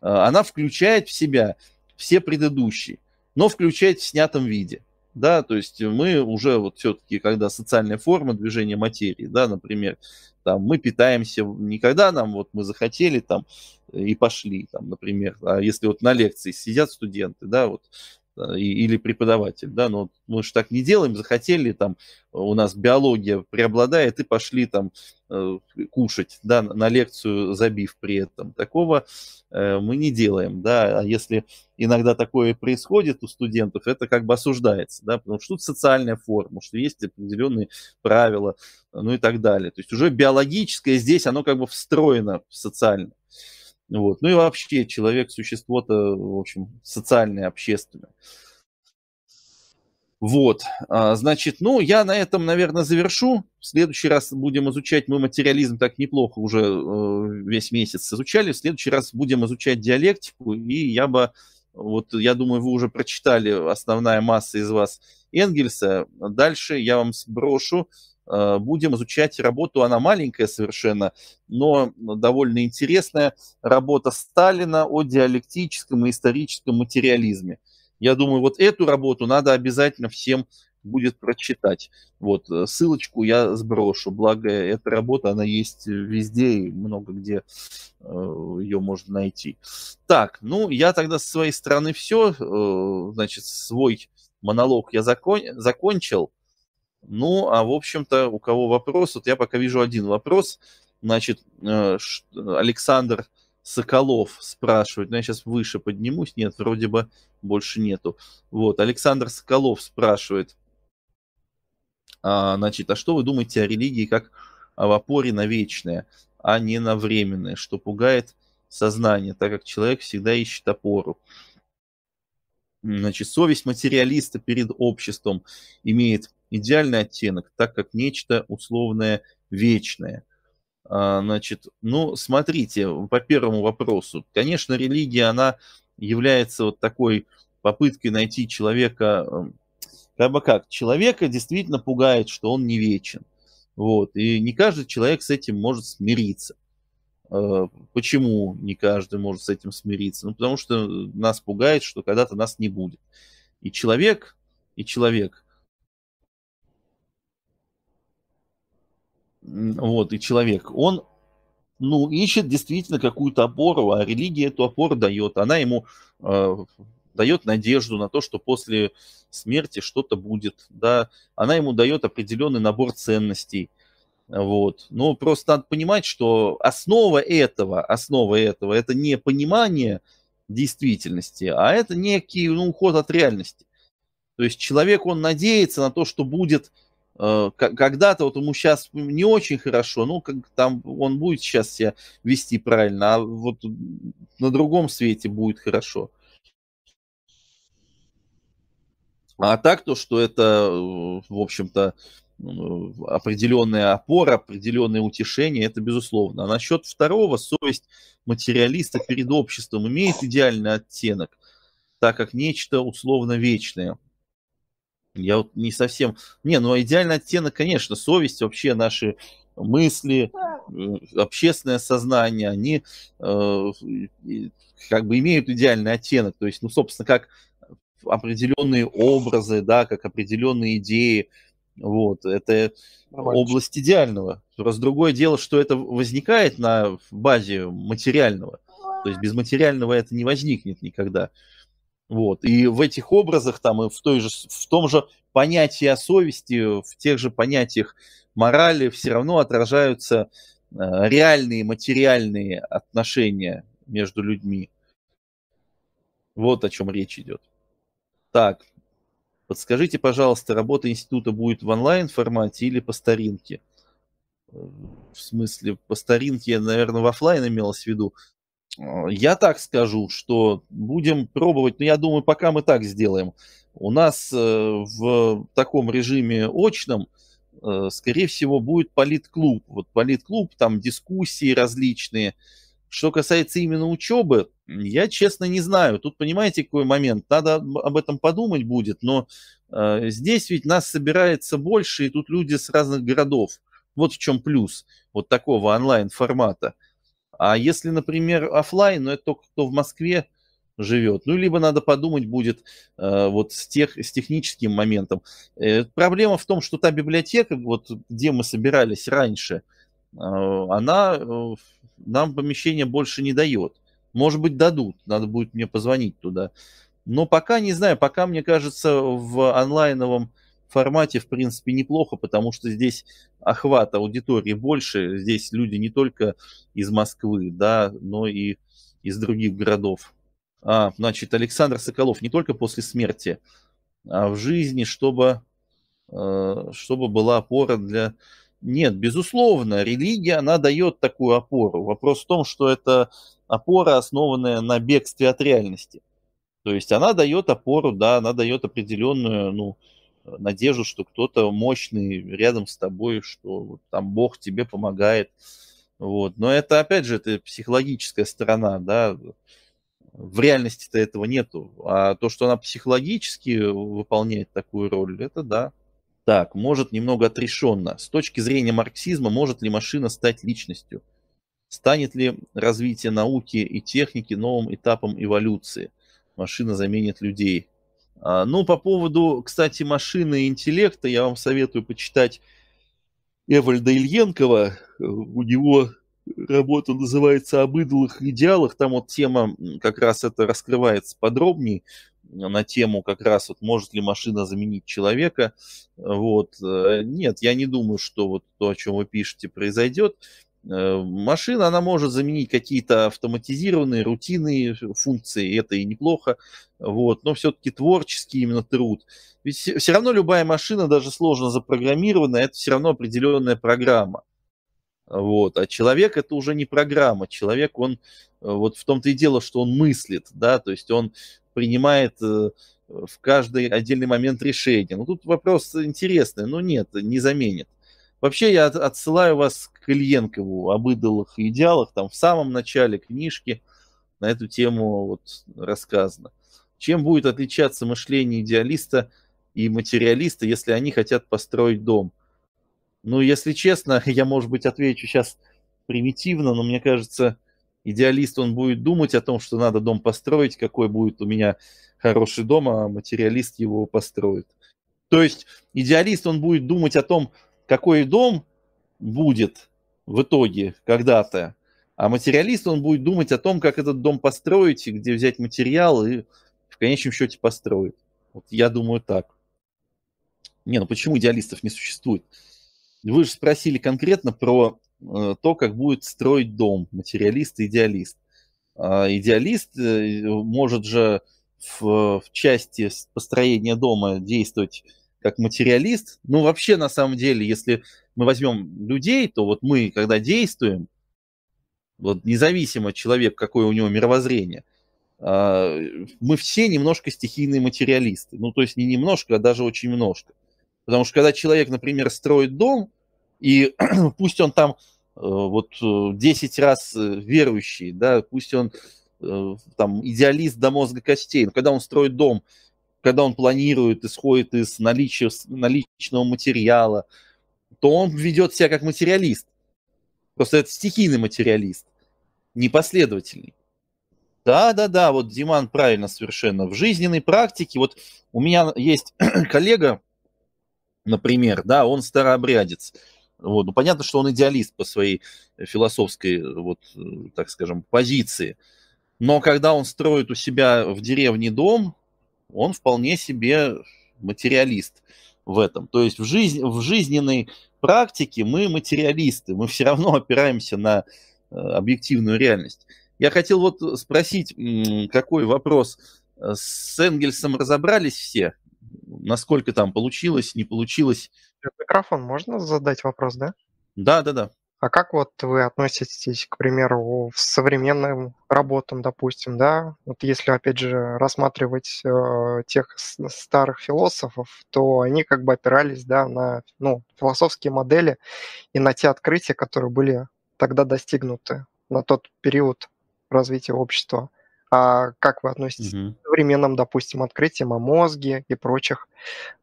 э, она включает в себя все предыдущие, но включает в снятом виде. Да, то есть мы уже вот все-таки, когда социальная форма движения материи, да, например, там мы питаемся никогда нам вот мы захотели там э, и пошли там, например, а если вот на лекции сидят студенты, да, вот Э, или преподаватель, да, но мы же так не делаем, захотели, там, у нас биология преобладает, и пошли там э, кушать, да, на лекцию забив при этом. Такого э, мы не делаем, да, а если иногда такое происходит у студентов, это как бы осуждается, да, потому что тут социальная форма, что есть определенные правила, ну и так далее. То есть уже биологическое здесь, оно как бы встроено в социальное. Вот. Ну и вообще человек, существо-то, в общем, социальное, общественное. Вот, а, значит, ну, я на этом, наверное, завершу. В следующий раз будем изучать, мы материализм так неплохо уже э, весь месяц изучали, в следующий раз будем изучать диалектику, и я бы, вот, я думаю, вы уже прочитали, основная масса из вас, Энгельса. Дальше я вам сброшу Э, будем изучать работу, она маленькая совершенно, но довольно интересная, работа Сталина о диалектическом и историческом материализме. Я думаю, вот эту работу надо обязательно всем будет прочитать. Вот, э, ссылочку я сброшу, благо эта работа, она есть везде и много где э, ее можно найти. Так, ну, я тогда с своей стороны все, значит, свой монолог я закон... закончил. Ну, а в общем-то, у кого вопрос? Вот я пока вижу один вопрос. Значит, э, Александр Соколов спрашивает. Ну, я сейчас выше поднимусь. Нет, вроде бы больше нету. Вот, Александр Соколов спрашивает. А, значит, а что вы думаете о религии как в опоре на вечное, а не на временное, что пугает сознание, так как человек всегда ищет опору. Значит, совесть материалиста перед обществом имеет идеальный оттенок, так как нечто условное вечное. А, значит, ну, смотрите, по первому вопросу. Конечно, религия, она является вот такой попыткой найти человека, эм, как бы как, человека действительно пугает, что он не вечен. Вот, и не каждый человек с этим может смириться. Э, почему не каждый может с этим смириться? Ну, потому что э, нас пугает, что когда-то нас не будет. И человек, и человек – вот, и человек, он ну, ищет действительно какую-то опору, а религия эту опору дает. Она ему э, дает надежду на то, что после смерти что-то будет. Да? Она ему дает определенный набор ценностей. Вот. Но просто надо понимать, что основа этого, основа этого, это не понимание действительности, а это некий ну, уход от реальности. То есть человек, он надеется на то, что будет Э, когда-то вот ему сейчас не очень хорошо, ну, как там он будет сейчас себя вести правильно, а вот на другом свете будет хорошо. А так то, что это, в общем-то, э, определенная опора, определенное утешение, это безусловно. А насчет второго, совесть материалиста перед обществом имеет идеальный оттенок, так как нечто условно вечное – я вот не совсем... Не, ну идеальный оттенок, конечно, совесть, вообще наши мысли, общественное сознание, они э, как бы имеют идеальный оттенок. То есть, ну, собственно, как определенные образы, да, как определенные идеи. Вот, это Нормально. область идеального. Раз другое дело, что это возникает на базе материального. То есть без материального это не возникнет никогда. Вот. И в этих образах, там, и в, той же, в том же понятии о совести, в тех же понятиях морали все равно отражаются э, реальные материальные отношения между людьми. Вот о чем речь идет. Так, подскажите, пожалуйста, работа института будет в онлайн формате или по старинке? Э, в смысле, по старинке, наверное, в офлайн имелось в виду. Э, я так скажу, что будем пробовать, но ну, я думаю, пока мы так сделаем. У нас э, в таком режиме очном, э, скорее всего, будет политклуб. Вот политклуб, там дискуссии различные. Что касается именно учебы, я, честно, не знаю. Тут, понимаете, какой момент. Надо об этом подумать будет, но э, здесь ведь нас собирается больше, и тут люди с разных городов. Вот в чем плюс вот такого онлайн-формата. А если, например, офлайн, но это только кто в Москве живет. Ну, либо надо подумать будет э, вот с, тех, с техническим моментом. Э, проблема в том, что та библиотека, вот где мы собирались раньше, э, она э, нам помещение больше не дает. Может быть, дадут, надо будет мне позвонить туда. Но пока не знаю, пока, мне кажется, в онлайновом формате, в принципе, неплохо, потому что здесь охват аудитории больше, здесь люди не только из Москвы, да, но и из других городов. А, значит, Александр Соколов не только после смерти, а в жизни, чтобы, э, чтобы была опора для... Нет, безусловно, религия, она дает такую опору. Вопрос в том, что это опора, основанная на бегстве от реальности. То есть она дает опору, да, она дает определенную, ну, надежду, что кто-то мощный рядом с тобой, что вот, там Бог тебе помогает. Вот. Но это, опять же, это психологическая сторона, да. В реальности-то этого нету. А то, что она психологически выполняет такую роль, это да. Так, может немного отрешенно. С точки зрения марксизма, может ли машина стать личностью? Станет ли развитие науки и техники новым этапом эволюции? Машина заменит людей. А, ну, по поводу, кстати, машины и интеллекта, я вам советую почитать Эвальда Ильенкова. Э, у него работа называется «Об идолах и идеалах». Там вот тема как раз это раскрывается подробнее на тему как раз вот может ли машина заменить человека. Вот. Э, нет, я не думаю, что вот то, о чем вы пишете, произойдет. Э, машина, она может заменить какие-то автоматизированные, рутинные функции, это и неплохо, вот, но все-таки творческий именно труд. Ведь все равно любая машина, даже сложно запрограммированная, это все равно определенная программа. Вот. А человек это уже не программа. Человек, он э, вот в том-то и дело, что он мыслит, да, то есть он принимает э, в каждый отдельный момент решение. Ну, тут вопрос интересный, но нет, не заменит. Вообще я отсылаю вас к Ильенкову об идолах и идеалах, там в самом начале книжки на эту тему вот рассказано. Чем будет отличаться мышление идеалиста и материалиста, если они хотят построить дом? Ну, если честно, я, может быть, отвечу сейчас примитивно, но мне кажется, идеалист, он будет думать о том, что надо дом построить, какой будет у меня хороший дом, а материалист его построит. То есть идеалист, он будет думать о том, какой дом будет, в итоге когда-то. А материалист, он будет думать о том, как этот дом построить, и где взять материал, и в конечном счете построить. Вот я думаю так. Не, ну почему идеалистов не существует? Вы же спросили конкретно про э, то, как будет строить дом материалист и идеалист. Э, идеалист э, может же в, в части построения дома действовать как материалист. Ну, вообще, на самом деле, если мы возьмем людей, то вот мы, когда действуем, вот независимо человек, какое у него мировоззрение, а, мы все немножко стихийные материалисты. Ну, то есть не немножко, а даже очень немножко, Потому что когда человек, например, строит дом, и пусть он там э, вот 10 э, раз э, верующий, да, пусть он там идеалист до мозга костей, но когда он строит дом, когда он планирует, исходит из наличия, наличного материала, то он ведет себя как материалист. Просто это стихийный материалист, непоследовательный. Да, да, да, вот Диман правильно совершенно. В жизненной практике, вот у меня есть коллега, например, да, он старообрядец. Вот, ну, понятно, что он идеалист по своей философской, вот, так скажем, позиции. Но когда он строит у себя в деревне дом, он вполне себе материалист в этом. То есть в, жизнь, в жизненной практике мы материалисты, мы все равно опираемся на э, объективную реальность. Я хотел вот спросить, какой вопрос. Э, с Энгельсом разобрались все? Насколько там получилось, не получилось? Микрофон можно задать вопрос, да? Да, да, да. А как вот вы относитесь, к примеру, к современным работам, допустим, да? Вот если, опять же, рассматривать э, тех старых философов, то они как бы опирались, да, на ну, философские модели и на те открытия, которые были тогда достигнуты на тот период развития общества. А как вы относитесь угу. к современным, допустим, открытиям о мозге и прочих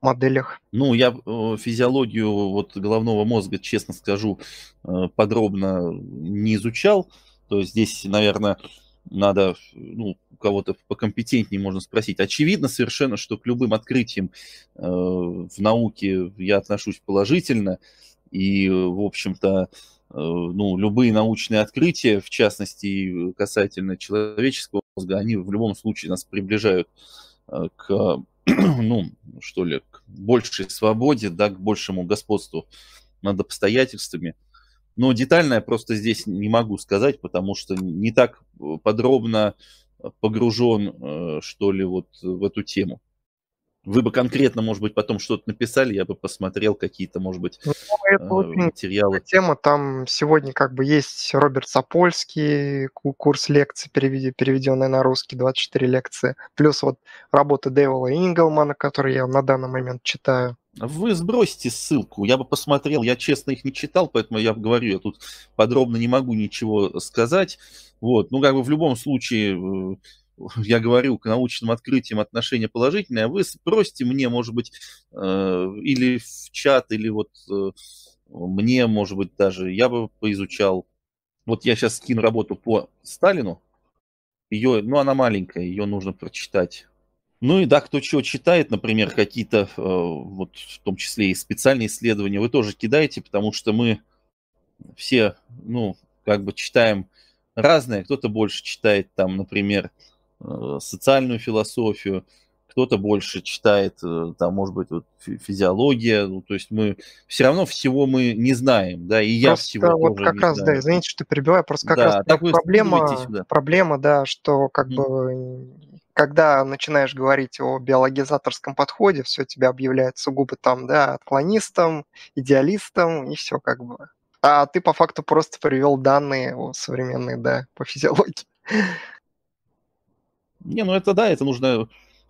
моделях? Ну, я э, физиологию вот головного мозга, честно скажу, э, подробно не изучал. То есть здесь, наверное, надо ну, кого-то покомпетентнее можно спросить. Очевидно совершенно, что к любым открытиям э, в науке я отношусь положительно. И, в общем-то, ну, любые научные открытия, в частности, касательно человеческого мозга, они в любом случае нас приближают э, к, ну, что ли, к большей свободе, да, к большему господству над обстоятельствами. Но детально я просто здесь не могу сказать, потому что не так э, подробно э, погружен, что ли, вот в эту тему. Вы бы конкретно, может быть, потом что-то написали, я бы посмотрел какие-то, может быть, ну, это материалы. Тема там сегодня как бы есть Роберт Сапольский, курс лекций, переведенный на русский, 24 лекции, плюс вот работа Дэвила Ингелмана, которую я на данный момент читаю. Вы сбросьте ссылку, я бы посмотрел, я честно их не читал, поэтому я говорю, я тут подробно не могу ничего сказать. Вот, ну как бы в любом случае э, я говорю к научным открытиям отношение положительное, а вы спросите мне, может быть, э, или в чат, или вот э, мне, может быть, даже, я бы поизучал. Вот я сейчас скину работу по Сталину, ее, ну, она маленькая, ее нужно прочитать. Ну и да, кто чего читает, например, какие-то, э, вот в том числе и специальные исследования, вы тоже кидаете, потому что мы все, ну, как бы читаем разное. Кто-то больше читает там, например, Э, социальную философию, кто-то больше читает, э, там, может быть, вот физиология, ну, то есть мы все равно всего мы не знаем, да, и я просто всего вот тоже как не раз, знаю. да, извините, что перебиваю, просто как да, раз так проблема, проблема, да, что как mm. бы когда начинаешь говорить о биологизаторском подходе, все тебя объявляет сугубо там, да, отклонистом, идеалистом и все как бы. А ты по факту просто привел данные о, современные, да, по физиологии. Не, ну это да, это нужно,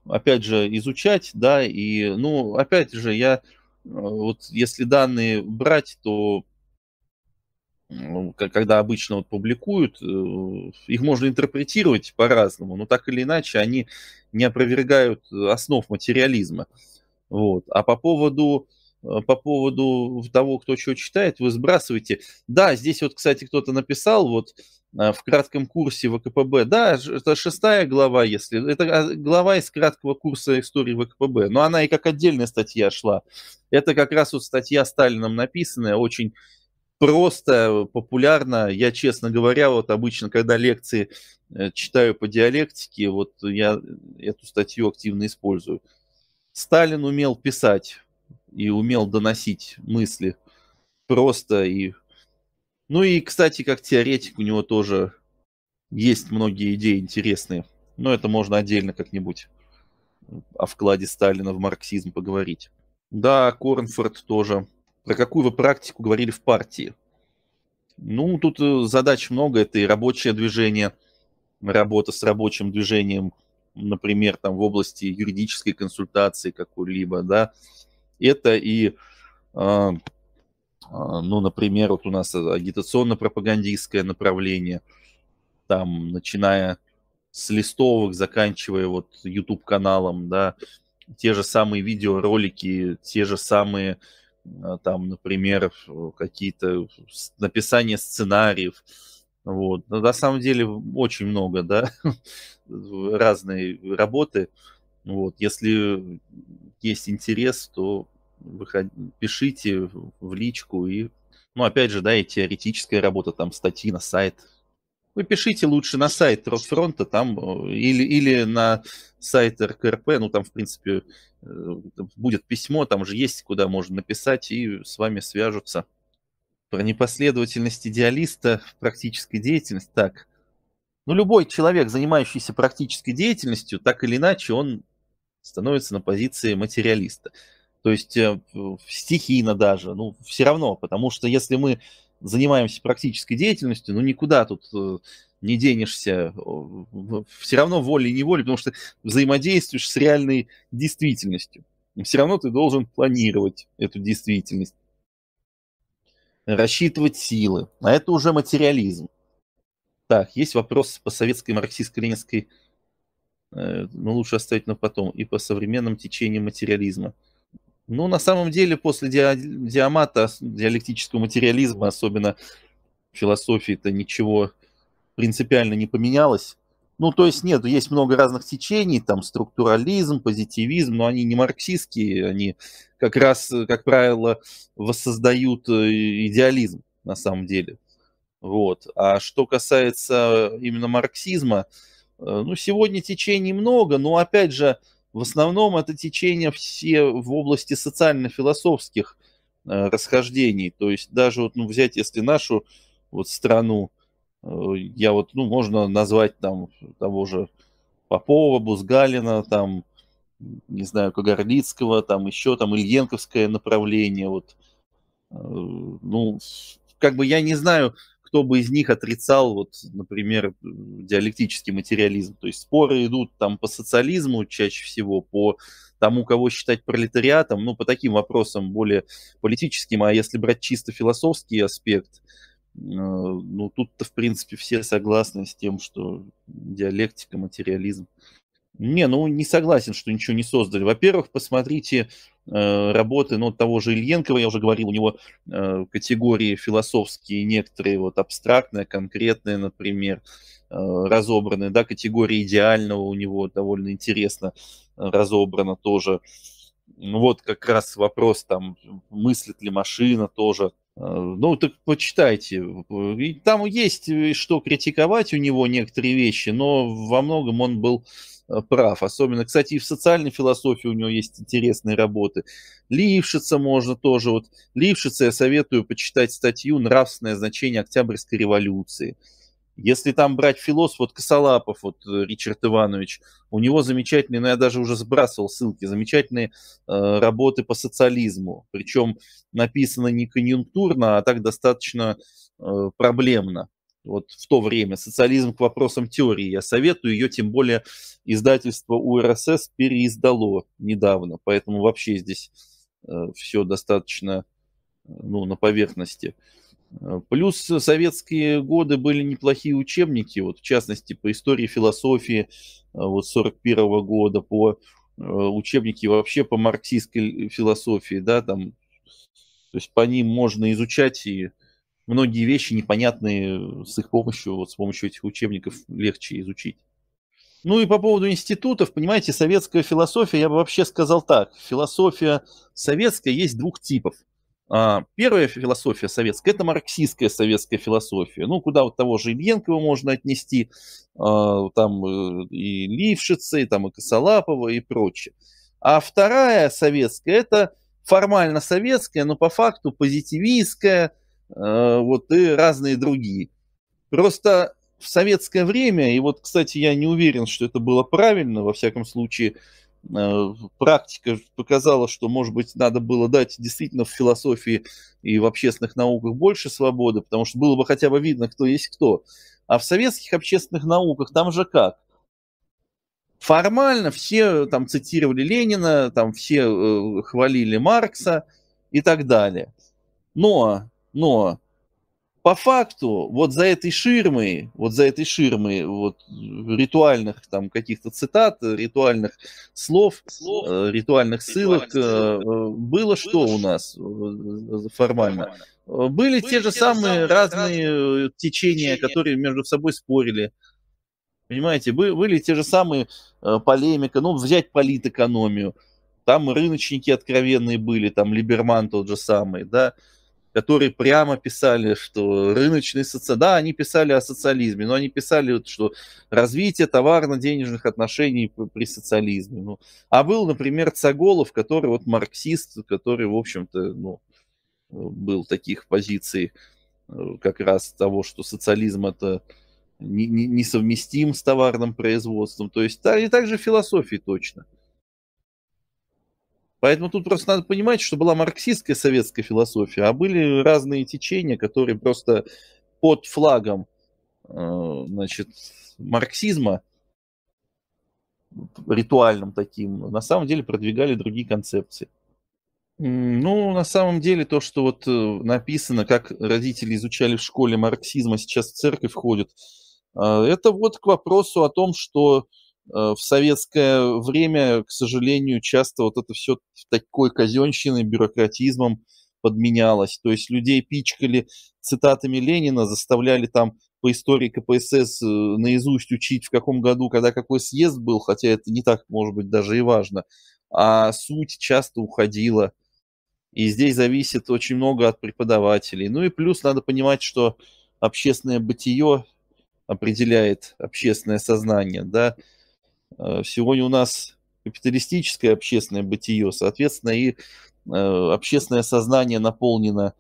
опять же, изучать, да, и, ну, опять же, я, э, вот если данные брать, то ну, когда обычно вот публикуют, э, их можно интерпретировать по-разному, но так или иначе они не опровергают основ материализма. Вот. А по поводу э, по поводу того, кто что читает, вы сбрасываете. Да, здесь вот, кстати, кто-то написал, вот Э, в кратком курсе ВКПБ. Да, это шестая глава, если... Это а, глава из краткого курса истории ВКПБ, но она и как отдельная статья шла. Это как раз вот статья Сталином написанная, очень просто, популярно. Я, честно говоря, вот обычно, когда лекции э, читаю по диалектике, вот я эту статью активно использую. Сталин умел писать и умел доносить мысли просто и ну и, кстати, как теоретик у него тоже есть многие идеи интересные. Но это можно отдельно как-нибудь о вкладе Сталина в марксизм поговорить. Да, Корнфорд тоже. Про какую вы практику говорили в партии? Ну, тут э, задач много. Это и рабочее движение, работа с рабочим движением, например, там в области юридической консультации какой-либо, да. Это и э, а, ну, например, вот у нас э, агитационно-пропагандистское направление, там, начиная с листовок, заканчивая вот YouTube-каналом, да, те же самые видеоролики, те же самые, а, там, например, какие-то написания сценариев, вот. Но на самом деле очень много, да, разной работы. Вот. Если есть интерес, то выход... пишите в личку и... Ну, опять же, да, и теоретическая работа, там, статьи на сайт. Вы пишите лучше на сайт Росфронта, там, э, или, или на сайт РКРП, ну, там, в принципе, э, будет письмо, там же есть, куда можно написать, и с вами свяжутся. Про непоследовательность идеалиста в практической деятельности. Так, ну, любой человек, занимающийся практической деятельностью, так или иначе, он становится на позиции материалиста то есть э, стихийно даже, ну, все равно, потому что если мы занимаемся практической деятельностью, ну, никуда тут э, не денешься, все равно волей-неволей, потому что взаимодействуешь с реальной действительностью. Все равно ты должен планировать эту действительность, рассчитывать силы, а это уже материализм. Так, есть вопрос по советской марксистско-ленинской, э, но ну, лучше оставить на потом, и по современным течениям материализма – ну, на самом деле, после ди- диамата, диалектического материализма, особенно философии-то ничего принципиально не поменялось. Ну, то есть нет, есть много разных течений, там структурализм, позитивизм, но они не марксистские, они как раз, как правило, воссоздают э, идеализм на самом деле. Вот. А что касается именно марксизма, э, ну, сегодня течений много, но опять же, в основном это течение все в области социально-философских э, расхождений. То есть даже вот, ну, взять, если нашу вот страну, э, я вот, ну, можно назвать там того же Попова, Бузгалина, там, не знаю, Когорлицкого, там еще там Ильенковское направление, вот, э, ну, как бы я не знаю, кто бы из них отрицал, вот, например, диалектический материализм. То есть споры идут там по социализму чаще всего, по тому, кого считать пролетариатом, ну, по таким вопросам более политическим, а если брать чисто философский аспект, э, ну, тут-то, в принципе, все согласны с тем, что диалектика, материализм. Не, ну, не согласен, что ничего не создали. Во-первых, посмотрите Э, работы, ну, того же Ильенкова, я уже говорил, у него э, категории философские некоторые, вот абстрактные, конкретные, например, э, разобраны, да, категория идеального у него довольно интересно э, разобрана тоже. Ну вот как раз вопрос там, мыслит ли машина тоже, Э, ну, так почитайте. И там есть э, что критиковать у него некоторые вещи, но во многом он был э, прав. Особенно, кстати, и в социальной философии у него есть интересные работы. Лившица можно тоже. Вот Лившица я советую почитать статью «Нравственное значение Октябрьской революции». Если там брать филос, вот Косолапов, вот э, Ричард Иванович, у него замечательные, ну я даже уже сбрасывал ссылки, замечательные э, работы по социализму. Причем написано не конъюнктурно, а так достаточно э, проблемно. Вот в то время социализм к вопросам теории. Я советую ее, тем более издательство УРСС переиздало недавно. Поэтому вообще здесь э, все достаточно э, ну, на поверхности. Э, Плюс советские годы были неплохие учебники, вот в частности по истории философии а, вот 41 -го года, по э, учебнике вообще по марксистской философии, да, там, то есть по ним можно изучать и многие вещи непонятные с их помощью, вот с помощью этих учебников легче изучить. Ну и по поводу институтов, понимаете, советская философия, я бы вообще сказал так, философия советская есть двух типов – а, первая философия советская – это марксистская советская философия, ну, куда вот того же Ильенкова можно отнести, а, там э, и Лившица, и там и Косолапова, и прочее. А вторая советская – это формально советская, но по факту позитивистская, э, вот и разные другие. Просто в советское время, и вот, кстати, я не уверен, что это было правильно, во всяком случае, Э, практика показала, что, может быть, надо было дать действительно в философии и в общественных науках больше свободы, потому что было бы хотя бы видно, кто есть кто. А в советских общественных науках там же как? Формально все там цитировали Ленина, там все э, хвалили Маркса и так далее. Но, но по факту вот за этой ширмой, вот за этой ширмой вот э, ритуальных там каких-то цитат, ритуальных слов, слов э, ритуальных ссылок э, было что у нас э, э, формально? Были, Были те же те самые, самые разные, разные течения, течения, которые между собой спорили. Понимаете, были те же самые полемика, ну, взять политэкономию, там рыночники откровенные были, там Либерман тот же самый, да, которые прямо писали, что рыночный социализм... Да, они писали о социализме, но они писали, что развитие товарно-денежных отношений при социализме. Ну, а был, например, Цаголов, который вот марксист, который, в общем-то, ну, был таких позиций э, как раз того, что социализм это несовместим не, не с товарным производством. То есть, да, и также философии точно. Поэтому тут просто надо понимать, что была марксистская советская философия, а были разные течения, которые просто под флагом э, значит, марксизма, ритуальным таким, на самом деле продвигали другие концепции. Ну, на самом деле, то, что вот э, написано, как родители изучали в школе марксизма, сейчас в церковь ходят, э, это вот к вопросу о том, что Э, в советское время, к сожалению, часто вот это все такой казенщиной, бюрократизмом подменялось. То есть людей пичкали цитатами Ленина, заставляли там по истории КПСС э, наизусть учить, в каком году, когда какой съезд был, хотя это не так, может быть, даже и важно. А суть часто уходила. И здесь зависит очень много от преподавателей. Ну и плюс надо понимать, что общественное бытие определяет общественное сознание, да, Э, сегодня у нас капиталистическое общественное бытие, соответственно, и э, общественное сознание наполнено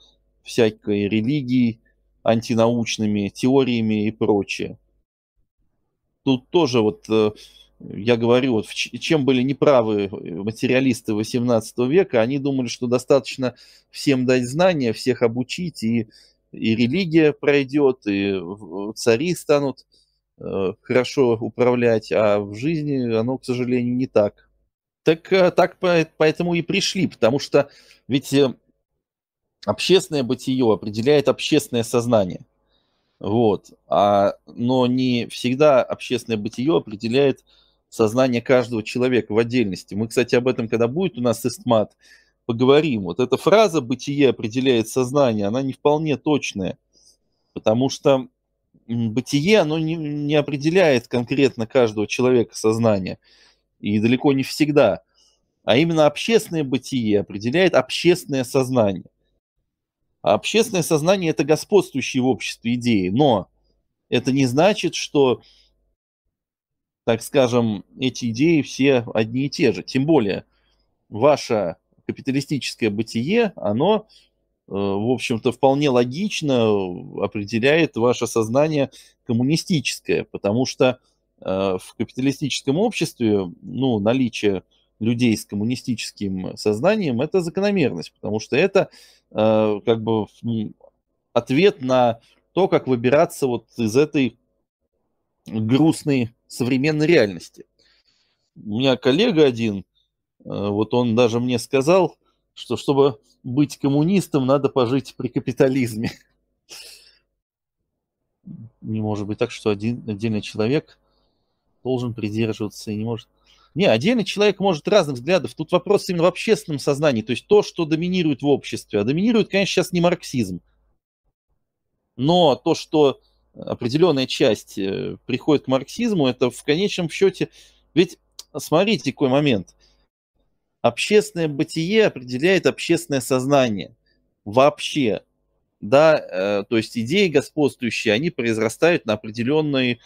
всякой религией, антинаучными теориями и прочее. Тут тоже вот э, я говорю, вот чем были неправы материалисты 18 века, они думали, что достаточно всем дать знания, всех обучить, и, и религия пройдет, и цари станут Э, хорошо управлять, а в жизни оно, к сожалению, не так. Так, э, так поэтому и пришли, потому что ведь э, общественное бытие определяет общественное сознание. Вот. А, но не всегда общественное бытие определяет сознание каждого человека в отдельности. Мы, кстати, об этом, когда будет у нас эстмат, поговорим. Вот эта фраза «бытие определяет сознание», она не вполне точная, потому что бытие, оно не, не определяет конкретно каждого человека сознание. И далеко не всегда. А именно общественное бытие определяет общественное сознание. А общественное сознание – это господствующие в обществе идеи. Но это не значит, что, так скажем, эти идеи все одни и те же. Тем более, ваше капиталистическое бытие, оно Э, в общем-то, вполне логично определяет ваше сознание коммунистическое, потому что э, в капиталистическом обществе ну, наличие людей с коммунистическим сознанием – это закономерность, потому что это э, как бы ответ на то, как выбираться вот из этой грустной современной реальности. У меня коллега один, вот он даже мне сказал, что чтобы быть коммунистом, надо пожить при капитализме. Не может быть так, что один отдельный человек должен придерживаться и не может. Не, отдельный человек может разных взглядов. Тут вопрос именно в общественном сознании, то есть то, что доминирует в обществе. А доминирует, конечно, сейчас не марксизм. Но то, что определенная часть э, приходит к марксизму, это в конечном счете... Ведь смотрите, какой момент общественное бытие определяет общественное сознание вообще. Да, э, то есть идеи господствующие, они произрастают на определенной,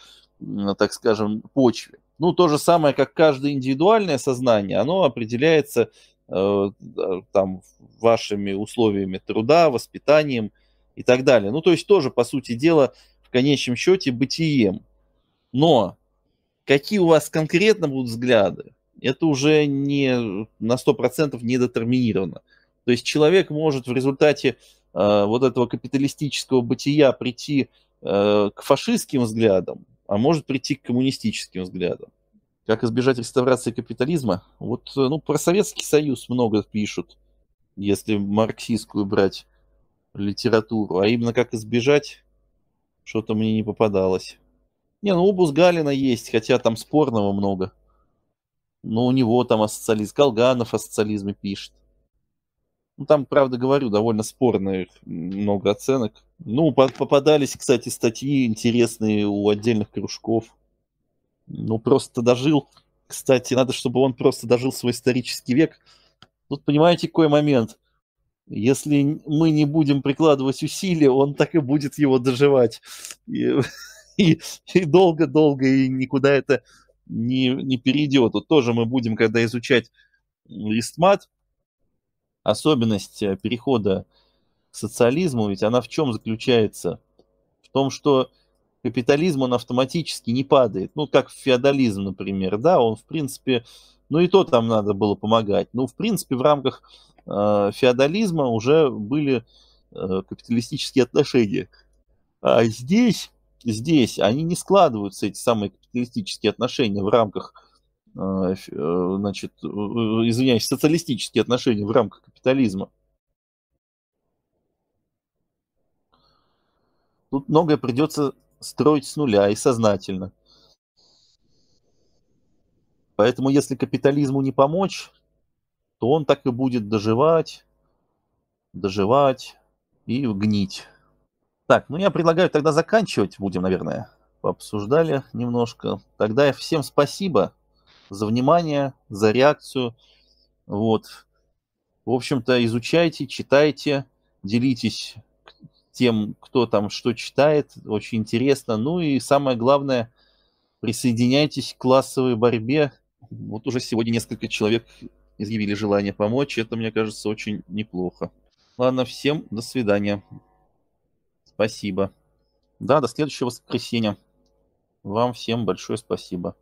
так скажем, почве. Ну, то же самое, как каждое индивидуальное сознание, оно определяется э, э, там вашими условиями труда, воспитанием и так далее. Ну, то есть тоже, по сути дела, в конечном счете бытием. Но какие у вас конкретно будут взгляды, это уже не на 100% не детерминировано. То есть человек может в результате э, вот этого капиталистического бытия прийти э, к фашистским взглядам, а может прийти к коммунистическим взглядам. Как избежать реставрации капитализма? Вот э, ну, про Советский Союз много пишут, если марксистскую брать литературу, а именно как избежать, что-то мне не попадалось. Не, ну обуз Галина есть, хотя там спорного много. Ну у него там о социализме, Колганов о социализме пишет. Ну, там, правда, говорю, довольно спорных много оценок. Ну, попадались, кстати, статьи интересные у отдельных кружков. Ну, просто дожил. Кстати, надо, чтобы он просто дожил свой исторический век. Тут, понимаете, какой момент. Если мы не будем прикладывать усилия, он так и будет его доживать. И долго-долго, и, и, долго, долго, и никуда это не, не перейдет. Вот тоже мы будем, когда изучать листмат, особенность э, перехода к социализму, ведь она в чем заключается? В том, что капитализм, он автоматически не падает. Ну, как феодализм, например, да, он, в принципе, ну и то там надо было помогать. Ну, в принципе, в рамках э, феодализма уже были э, капиталистические отношения. А здесь здесь они не складываются, эти самые капиталистические отношения в рамках, э, э, значит, э, извиняюсь, социалистические отношения в рамках капитализма. Тут многое придется строить с нуля и сознательно. Поэтому если капитализму не помочь, то он так и будет доживать, доживать и гнить. Так, ну я предлагаю тогда заканчивать будем, наверное. Пообсуждали немножко. Тогда всем спасибо за внимание, за реакцию. Вот. В общем-то, изучайте, читайте, делитесь тем, кто там что читает. Очень интересно. Ну и самое главное, присоединяйтесь к классовой борьбе. Вот уже сегодня несколько человек изъявили желание помочь. Это, мне кажется, очень неплохо. Ладно, всем до свидания. Спасибо. Да, до следующего воскресенья. Вам всем большое спасибо.